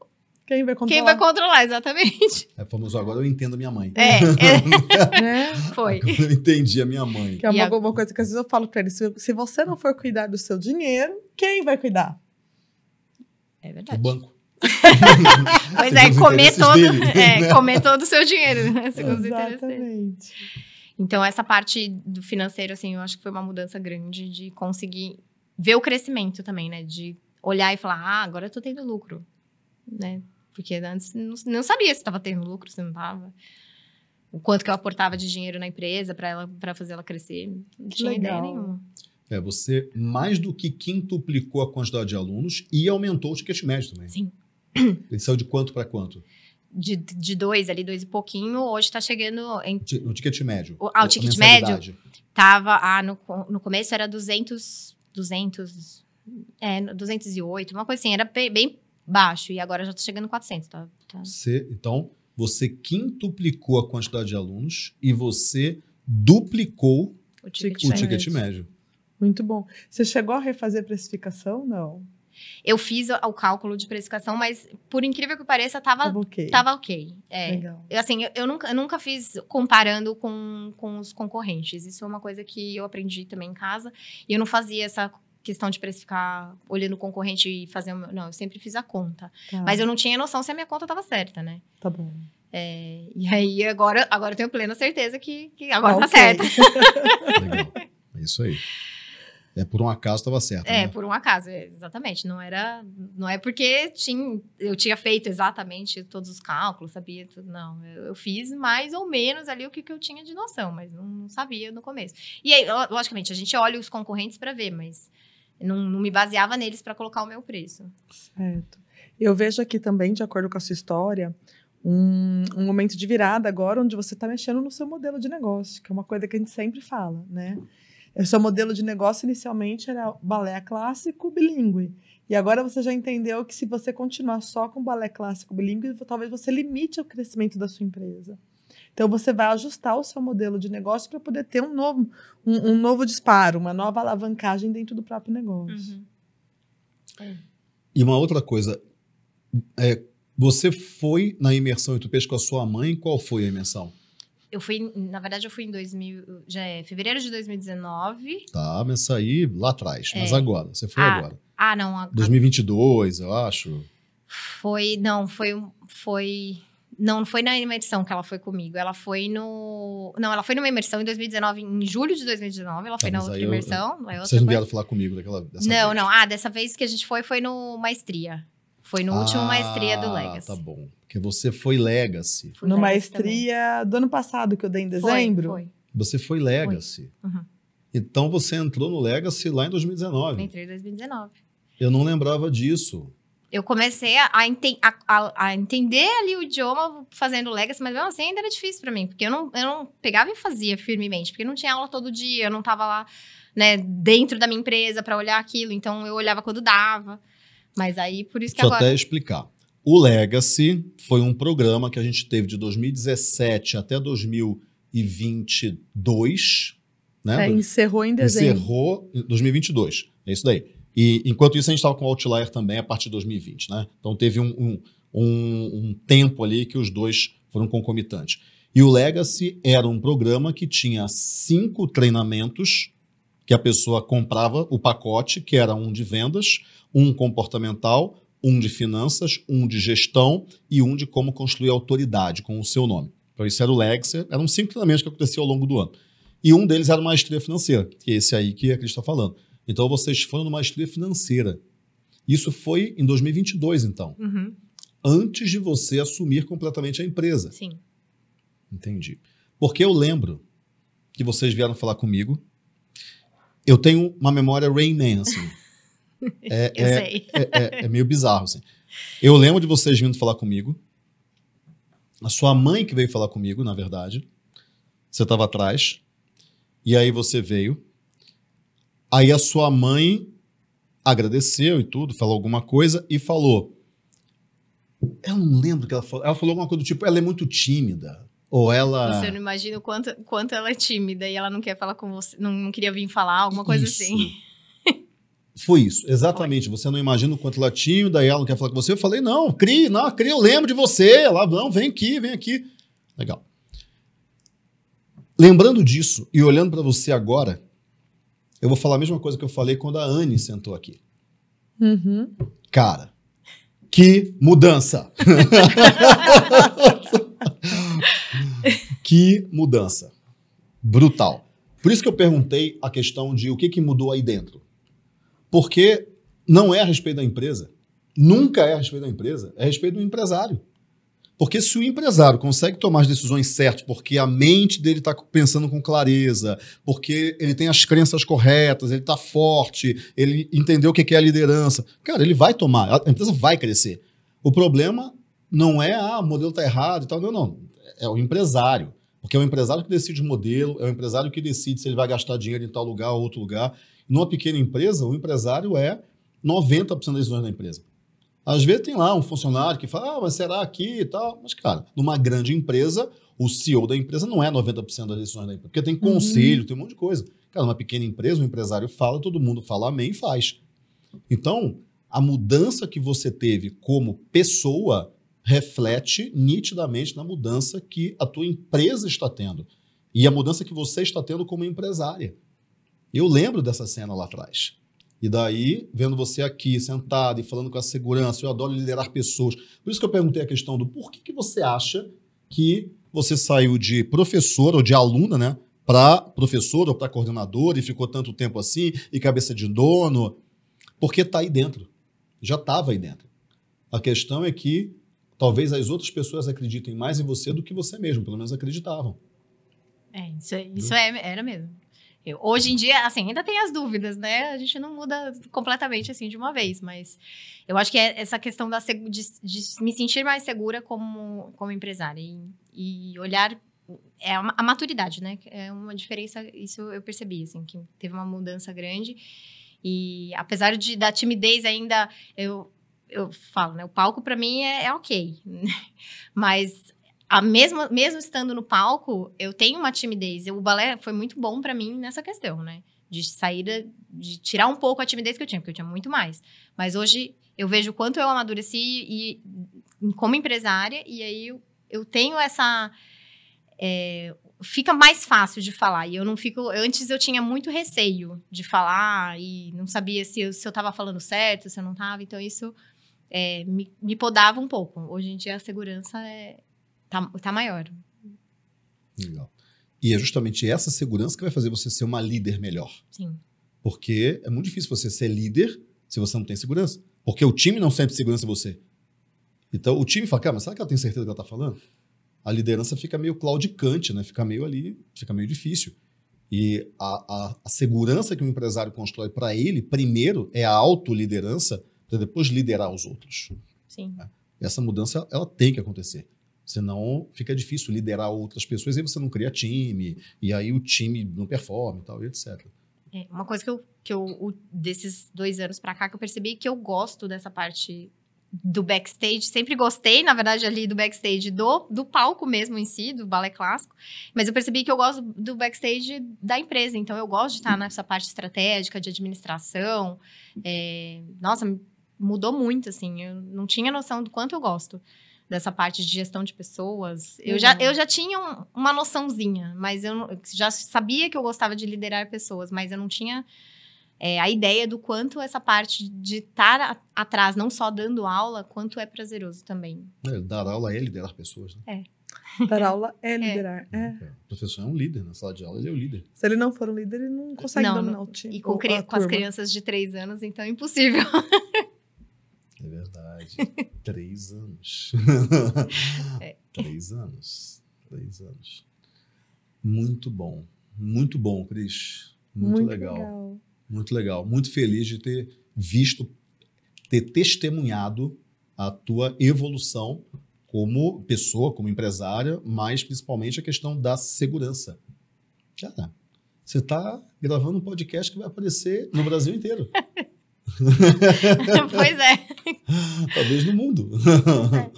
Quem vai controlar? Quem vai controlar, exatamente. É famoso, agora eu entendo minha mãe. É, é. <laughs> é. foi. Agora eu entendi a minha mãe. Que é uma, a... uma coisa que às vezes eu falo pra ele: se, se você não for cuidar do seu dinheiro, quem vai cuidar? É verdade. O banco. <laughs> pois é, comer todo, dele, <laughs> é, né? comer todo o seu dinheiro, né? Segundo Exatamente. Então, essa parte do financeiro, assim, eu acho que foi uma mudança grande de conseguir ver o crescimento também, né? De olhar e falar, ah, agora eu tô tendo lucro, né? Porque antes não, não sabia se estava tendo lucro, se não estava. O quanto que eu aportava de dinheiro na empresa para ela para fazer ela crescer, não que tinha legal. ideia nenhuma. É, você mais do que quintuplicou a quantidade de alunos e aumentou o ticket médio também. Sim. Ele saiu de quanto para quanto? de, de dois ali, dois e pouquinho, hoje tá chegando... Em... O ticket médio. O, ah, o ticket médio tava... Ah, no, no começo era 200... 200... É, 208, uma coisa assim, era bem baixo. E agora já tá chegando 400, tá? tá. Você, então, você quintuplicou a quantidade de alunos e você duplicou o ticket, o ticket médio. Muito bom. Você chegou a refazer a precificação? Não. Eu fiz o, cálculo de precificação, mas por incrível que pareça, tava, ok. Tava ok. É. Legal. Eu, assim, eu, eu, nunca, eu nunca fiz comparando com, com os concorrentes. Isso é uma coisa que eu aprendi também em casa. E eu não fazia essa questão de precificar olhando o concorrente e fazer. meu. não, eu sempre fiz a conta. Tá. Mas eu não tinha noção se a minha conta estava certa, né? Tá bom. É, e aí agora, agora eu tenho plena certeza que, que agora ah, tá okay. certa. <laughs> Legal. É isso aí. É, por um acaso estava certo. É, né? por um acaso, é, exatamente. Não era. Não é porque tinha, eu tinha feito exatamente todos os cálculos, sabia tudo. Não, eu, eu fiz mais ou menos ali o que, que eu tinha de noção, mas não, não, sabia no começo. E aí, logicamente, a gente olha os concorrentes para ver, mas não, não, me baseava neles para colocar o meu preço. Certo. Eu vejo aqui também, de acordo com a sua história, um, um momento de virada agora onde você está mexendo no seu modelo de negócio, que é uma coisa que a gente sempre fala, né? O seu modelo de negócio inicialmente era balé clássico bilíngue. E agora você já entendeu que se você continuar só com balé clássico bilíngue, talvez você limite o crescimento da sua empresa. Então você vai ajustar o seu modelo de negócio para poder ter um novo, um, um, novo disparo, uma nova alavancagem dentro do próprio negócio. Uhum. É. E uma outra coisa, é, você foi na imersão em Tupês com a sua mãe, qual foi a imersão? Eu fui, na verdade, eu fui em 2000, já é fevereiro de 2019. Tá, mas saí lá atrás, é. mas agora, você foi ah, agora. Ah, não. agora. 2022, eu acho. Foi, não, foi, foi, não, não foi na imersão que ela foi comigo, ela foi no, não, ela foi numa imersão em 2019, em julho de 2019, ela tá, foi na outra imersão. Eu, eu, é outra vocês não vieram falar comigo daquela, dessa Não, vez. não, ah, dessa vez que a gente foi, foi no Maestria. Foi no ah, último maestria do Legacy. Tá bom. Porque você foi Legacy. Fui no Legacy maestria também. do ano passado que eu dei em dezembro. Foi, foi. Você foi Legacy. Foi. Uhum. Então você entrou no Legacy lá em 2019. entrei em 2019. Eu não lembrava disso. Eu comecei a, a, a, a, entender ali o idioma fazendo Legacy, mas mesmo assim ainda era difícil para mim, porque eu não, eu não pegava e fazia firmemente, porque não tinha aula todo dia, eu não tava lá, né, dentro da minha empresa para olhar aquilo, então eu olhava quando dava. Mas aí, por isso que Deixa agora... até explicar. O Legacy foi um programa que a gente teve de 2017 até 2022, né? É, encerrou em dezembro. Encerrou em 2022, é isso daí. E enquanto isso a gente estava com o Outlier também a partir de 2020, né? Então teve um, um, um, um tempo ali que os dois foram concomitantes. E o Legacy era um programa que tinha cinco treinamentos que a pessoa comprava o pacote, que era um de vendas, um comportamental, um de finanças, um de gestão e um de como construir autoridade com o seu nome. Então, isso era o Legacy, eram cinco treinamentos que aconteciam ao longo do ano. E um deles era maestria financeira, que é esse aí que a Cris está falando. Então, vocês foram numa maestria financeira. Isso foi em 2022, então. Uhum. Antes de você assumir completamente a empresa. Sim. Entendi. Porque eu lembro que vocês vieram falar comigo eu tenho uma memória Rayman, assim. <laughs> É, eu é, sei. É, é, é, meio bizarro, assim. Eu lembro de vocês vindo falar comigo. A sua mãe que veio falar comigo, na verdade. Você estava atrás. E aí você veio. Aí a sua mãe agradeceu e tudo, falou alguma coisa e falou. Eu não lembro o que ela falou. Ela falou alguma coisa do tipo, ela é muito tímida. Ou ela. Você não imagina o quanto, quanto ela é tímida e ela não quer falar com você, não, não queria vir falar, alguma coisa isso. assim. <laughs> Foi isso, exatamente. Foi. Você não imagina o quanto ela é tímida e ela não quer falar com você. Eu falei, não, cria não, cria eu lembro de você. Lá, não, vem aqui, vem aqui. Legal. Lembrando disso e olhando para você agora, eu vou falar a mesma coisa que eu falei quando a Anne sentou aqui. Uhum. Cara, que mudança! <laughs> <laughs> que mudança. Brutal. Por isso que eu perguntei a questão de o que, que mudou aí dentro. Porque não é a respeito da empresa. Nunca é a respeito da empresa. É a respeito do empresário. Porque se o empresário consegue tomar as decisões certas, porque a mente dele está pensando com clareza, porque ele tem as crenças corretas, ele está forte, ele entendeu o que é a liderança, cara, ele vai tomar, a empresa vai crescer. O problema não é, ah, o modelo está errado e tal. Não, não. É o empresário. Porque é o empresário que decide o modelo, é o empresário que decide se ele vai gastar dinheiro em tal lugar ou outro lugar. Numa pequena empresa, o empresário é 90% das decisões da empresa. Às vezes tem lá um funcionário que fala, ah, mas será aqui e tal. Mas, cara, numa grande empresa, o CEO da empresa não é 90% das decisões da empresa, porque tem uhum. conselho, uhum. tem um monte de coisa. Cara, numa pequena empresa, o empresário fala, todo mundo fala amém e faz. Então, a mudança que você teve como pessoa reflete nitidamente na mudança que a tua empresa está tendo e a mudança que você está tendo como empresária. Eu lembro dessa cena lá atrás. E daí, vendo você aqui sentado e falando com a segurança, eu adoro liderar pessoas. Por isso que eu perguntei a questão do por que, que você acha que você saiu de professora ou de aluna, né? Para professor ou para coordenadora e ficou tanto tempo assim, e cabeça de dono. Porque está aí dentro. Já estava aí dentro. A questão é que Talvez as outras pessoas acreditem mais em você do que você mesmo, pelo menos acreditavam. É, isso, é, isso é, era mesmo. Eu, hoje em dia, assim, ainda tem as dúvidas, né? A gente não muda completamente assim de uma vez, mas eu acho que é essa questão da, de, de me sentir mais segura como, como empresária e, e olhar é a, a maturidade, né? É uma diferença, isso eu percebi, assim, que teve uma mudança grande. E apesar de, da timidez ainda, eu eu falo, né? O palco para mim é, é ok. Né? Mas a mesma, mesmo estando no palco, eu tenho uma timidez. o balé foi muito bom para mim nessa questão, né? De sair, de tirar um pouco a timidez que eu tinha, porque eu tinha muito mais. Mas hoje eu vejo o quanto eu amadureci e, como empresária, e aí eu, eu tenho essa. É, fica mais fácil de falar. E eu não fico. Antes eu tinha muito receio de falar e não sabia se eu, se eu tava falando certo, se eu não tava. Então isso é, me, me, podava um pouco. Hoje em dia a segurança é, tá, tá maior. Legal. E é justamente essa segurança que vai fazer você ser uma líder melhor. Sim. Porque é muito difícil você ser líder se você não tem segurança. Porque o time não sente segurança em você. Então o time fala, cara, mas será que ela tem certeza do que ela está falando? A liderança fica meio claudicante, né? Fica meio ali, fica meio difícil. E a, a, a segurança que o empresário constrói para ele, primeiro, é a autoliderança liderança para depois liderar os outros. Sim. Né? Essa mudança ela tem que acontecer. Senão fica difícil liderar outras pessoas e você não cria time, e aí o time não performa e tal, e etc. É, uma coisa que eu, que eu desses dois anos para cá, que eu percebi que eu gosto dessa parte do backstage, sempre gostei, na verdade, ali do backstage do, do palco mesmo em si, do balé clássico, mas eu percebi que eu gosto do backstage da empresa, então eu gosto de estar nessa parte estratégica, de administração. É, nossa, mudou muito, assim. Eu não tinha noção do quanto eu gosto dessa parte de gestão de pessoas. Eu, uhum. já, eu já tinha um, uma noçãozinha, mas eu já sabia que eu gostava de liderar pessoas, mas eu não tinha é, a ideia do quanto essa parte de estar atrás, não só dando aula, quanto é prazeroso também. É, dar aula é liderar pessoas, né? É. Dar <laughs> aula é, é. liderar. É. é. O professor é um líder na sala de aula, ele é o líder. Se ele não for um líder, ele não consegue não, dominar não, o time. E com, com as crianças de três anos, então é impossível. <laughs> É verdade. <laughs> Três anos. <laughs> é. Três anos. Três anos. Muito bom. Muito bom, Cris. Muito, Muito legal. legal. Muito legal. Muito feliz de ter visto, ter testemunhado a tua evolução como pessoa, como empresária, mas principalmente a questão da segurança. Cara, você está gravando um podcast que vai aparecer no Brasil inteiro. <laughs> <laughs> pois é. Talvez no mundo. É.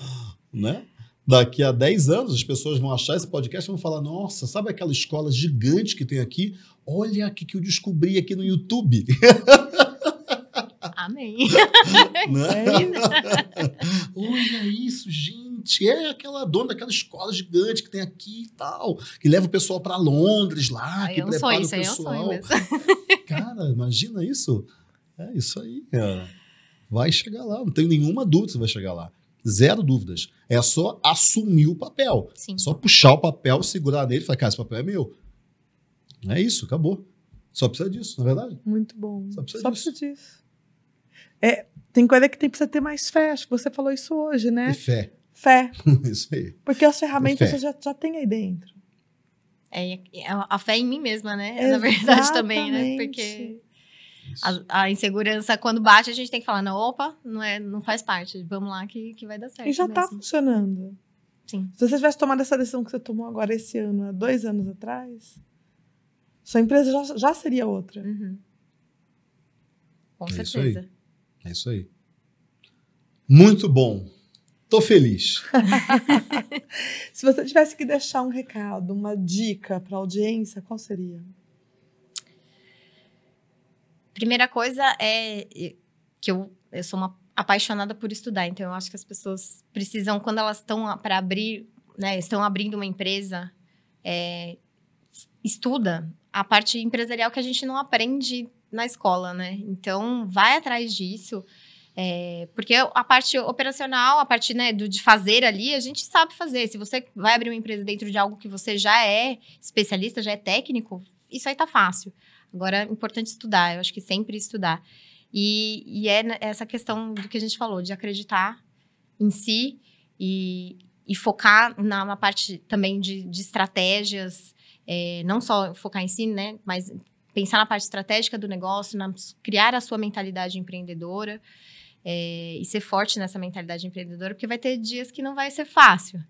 <laughs> né? Daqui a 10 anos as pessoas vão achar esse podcast e vão falar: nossa, sabe aquela escola gigante que tem aqui? Olha o que eu descobri aqui no YouTube. <laughs> Amém. Né? É Olha isso, gente. É aquela dona daquela escola gigante que tem aqui e tal, que leva o pessoal para Londres lá, Ai, que é prepara isso, é o pessoal. Cara, imagina isso. É isso aí. Vai chegar lá, não tenho nenhuma dúvida que vai chegar lá. Zero dúvidas. É só assumir o papel. Sim. É só puxar o papel, segurar nele e falar, cara, esse papel é meu. É isso, acabou. Só precisa disso, na é verdade? Muito bom. Só precisa só disso. disso. É, tem coisa que tem, precisa ter mais fé. Acho que você falou isso hoje, né? E fé. Fé. <laughs> isso aí. Porque as ferramentas você já, já tem aí dentro. É, é a fé em mim mesma, né? É, Exatamente. Na verdade também, né? Porque a, a, insegurança, quando bate, a gente tem que falar: não, opa, não, é, não faz parte, vamos lá que, que vai dar certo. E já tá mesmo. tá funcionando. Sim. Se você tivesse tomado essa decisão que você tomou agora esse ano, há dois anos atrás, sua empresa já, já seria outra. Uhum. Com é certeza. Isso é isso aí. Muito bom. Tô feliz. <laughs> Se você tivesse que deixar um recado, uma dica para a audiência, qual seria? Primeira coisa é que eu, eu sou uma apaixonada por estudar, então eu acho que as pessoas precisam, quando elas estão para abrir, né, estão abrindo uma empresa, é, estuda a parte empresarial que a gente não aprende na escola, né? Então, vai atrás disso. É, porque a parte operacional, a parte né, do, de fazer ali, a gente sabe fazer. Se você vai abrir uma empresa dentro de algo que você já é especialista, já é técnico, isso aí tá fácil. Agora é importante estudar, eu acho que sempre estudar. E, e é essa questão do que a gente falou, de acreditar em si e, e focar na uma parte também de, de estratégias, é, não só focar em si, né, mas pensar na parte estratégica do negócio, na, criar a sua mentalidade empreendedora é, e ser forte nessa mentalidade empreendedora, porque vai ter dias que não vai ser fácil,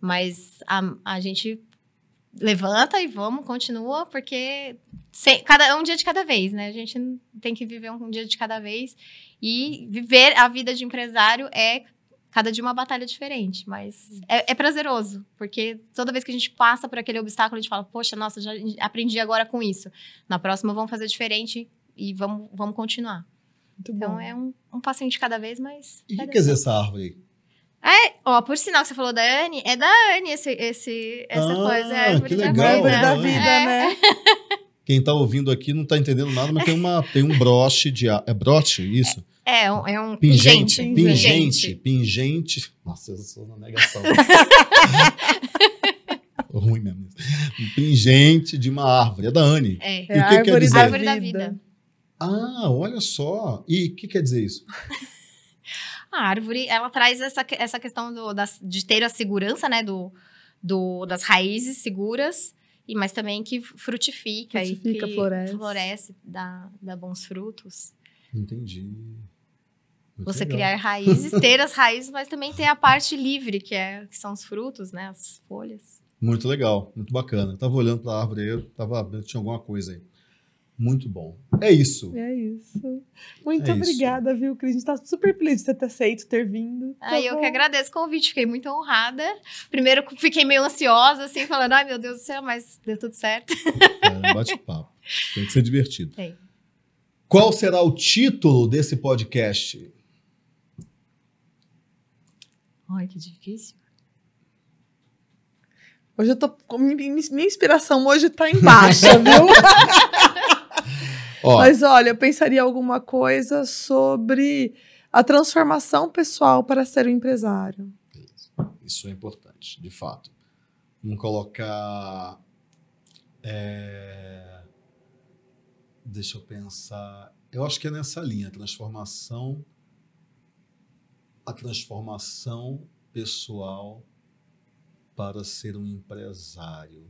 mas a, a gente levanta e vamos, continua, porque sem, cada, é um dia de cada vez, né? A gente tem que viver um, um dia de cada vez. E viver a vida de empresário é cada dia uma batalha diferente, mas é, é, prazeroso, porque toda vez que a gente passa por aquele obstáculo, a gente fala, poxa, nossa, já aprendi agora com isso. Na próxima vamos fazer diferente e vamos, vamos continuar. Muito então bom. é um, um passinho de cada vez, mas. E o que quer dizer essa árvore? É, ó, por sinal que você falou da Anne, é da Anne esse, esse, essa ah, coisa. É a árvore que legal, da vida. Árvore da vida, é. né? <laughs> Quem tá ouvindo aqui não tá entendendo nada, mas tem, uma, tem um broche de... É broche isso? É, é um, é um pingente, pingente. Pingente, pingente. Nossa, eu sou uma negação. <laughs> Ruim mesmo. Um pingente de uma árvore. É da Anne. É, e é o que é árvore, quer dizer? árvore da vida. Ah, olha só. E o que quer dizer isso? <laughs> A árvore, ela traz essa, essa questão do, de ter a segurança, né? Do, do, das raízes seguras, e mas também que frutifica, frutifica e que floresce, floresce dá, dá bons frutos. Entendi. Muito você legal. criar raízes, ter as raízes, mas também tem a parte livre, que, é, que são os frutos, né? As folhas. Muito legal, muito bacana. Eu tava olhando para a árvore, eu tava tinha alguma coisa aí. Muito bom. É isso. É isso. Muito é obrigada, isso. viu, Cris? A gente tá super feliz de você ter aceito, ter vindo. Tá eu que agradeço o convite, fiquei muito honrada. Primeiro fiquei meio ansiosa, assim, falando, ai meu Deus do céu, mas deu tudo certo. É, bate-papo. Tem que ser divertido. É. Qual será o título desse podcast? Ai, que difícil. Hoje eu tô. Minha inspiração hoje tá embaixo, <laughs> viu? Ó. Mas olha, eu pensaria alguma coisa sobre a transformação pessoal para ser um empresário. Isso é importante, de fato. Não colocar. É... Deixa eu pensar. Eu acho que é nessa linha, a transformação, a transformação pessoal para ser um empresário.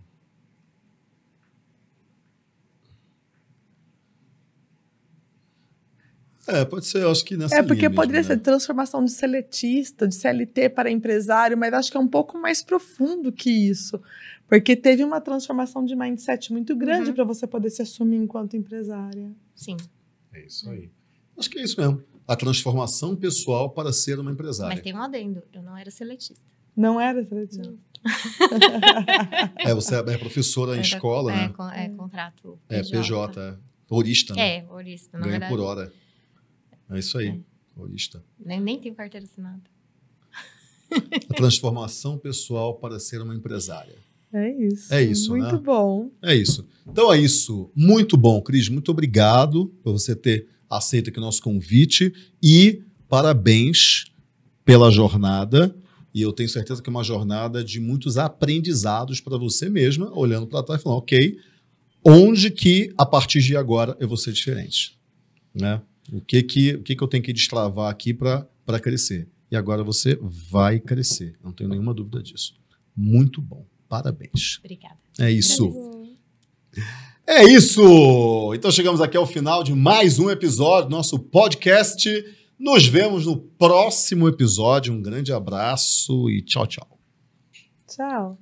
É, pode ser, eu acho que nessa É, porque poderia mesmo, né? ser né? transformação de seletista, de CLT para empresário, mas acho que é um pouco mais profundo que isso. Porque teve uma transformação de mindset muito grande uhum. para você poder se assumir enquanto empresária. Sim. É isso aí. Acho que é isso mesmo. A transformação pessoal para ser uma empresária. Mas tem um adendo, eu não era seletista. Não era seletista. <laughs> é, você é professora em escola, é, né? É, é, contrato PJ. É, PJ. Horista, é, né? É, horista. Ganha verdade. por hora. É isso aí, né? paulista. Nem, nem tem carteira assinada. A transformação pessoal para ser uma empresária. É isso. É isso, Muito né? bom. É isso. Então é isso. Muito bom, Cris. Muito obrigado por você ter aceito aqui o nosso convite e parabéns pela jornada. E eu tenho certeza que é uma jornada de muitos aprendizados para você mesma, olhando para trás e falando, ok, onde que a partir de agora eu vou ser diferente, né? O que que, o que, que eu tenho que destravar aqui para crescer? E agora você vai crescer, não tenho nenhuma dúvida disso. Muito bom, parabéns. Obrigada. É isso. É isso! Então chegamos aqui ao final de mais um episódio do nosso podcast. Nos vemos no próximo episódio. Um grande abraço e tchau, tchau. Tchau.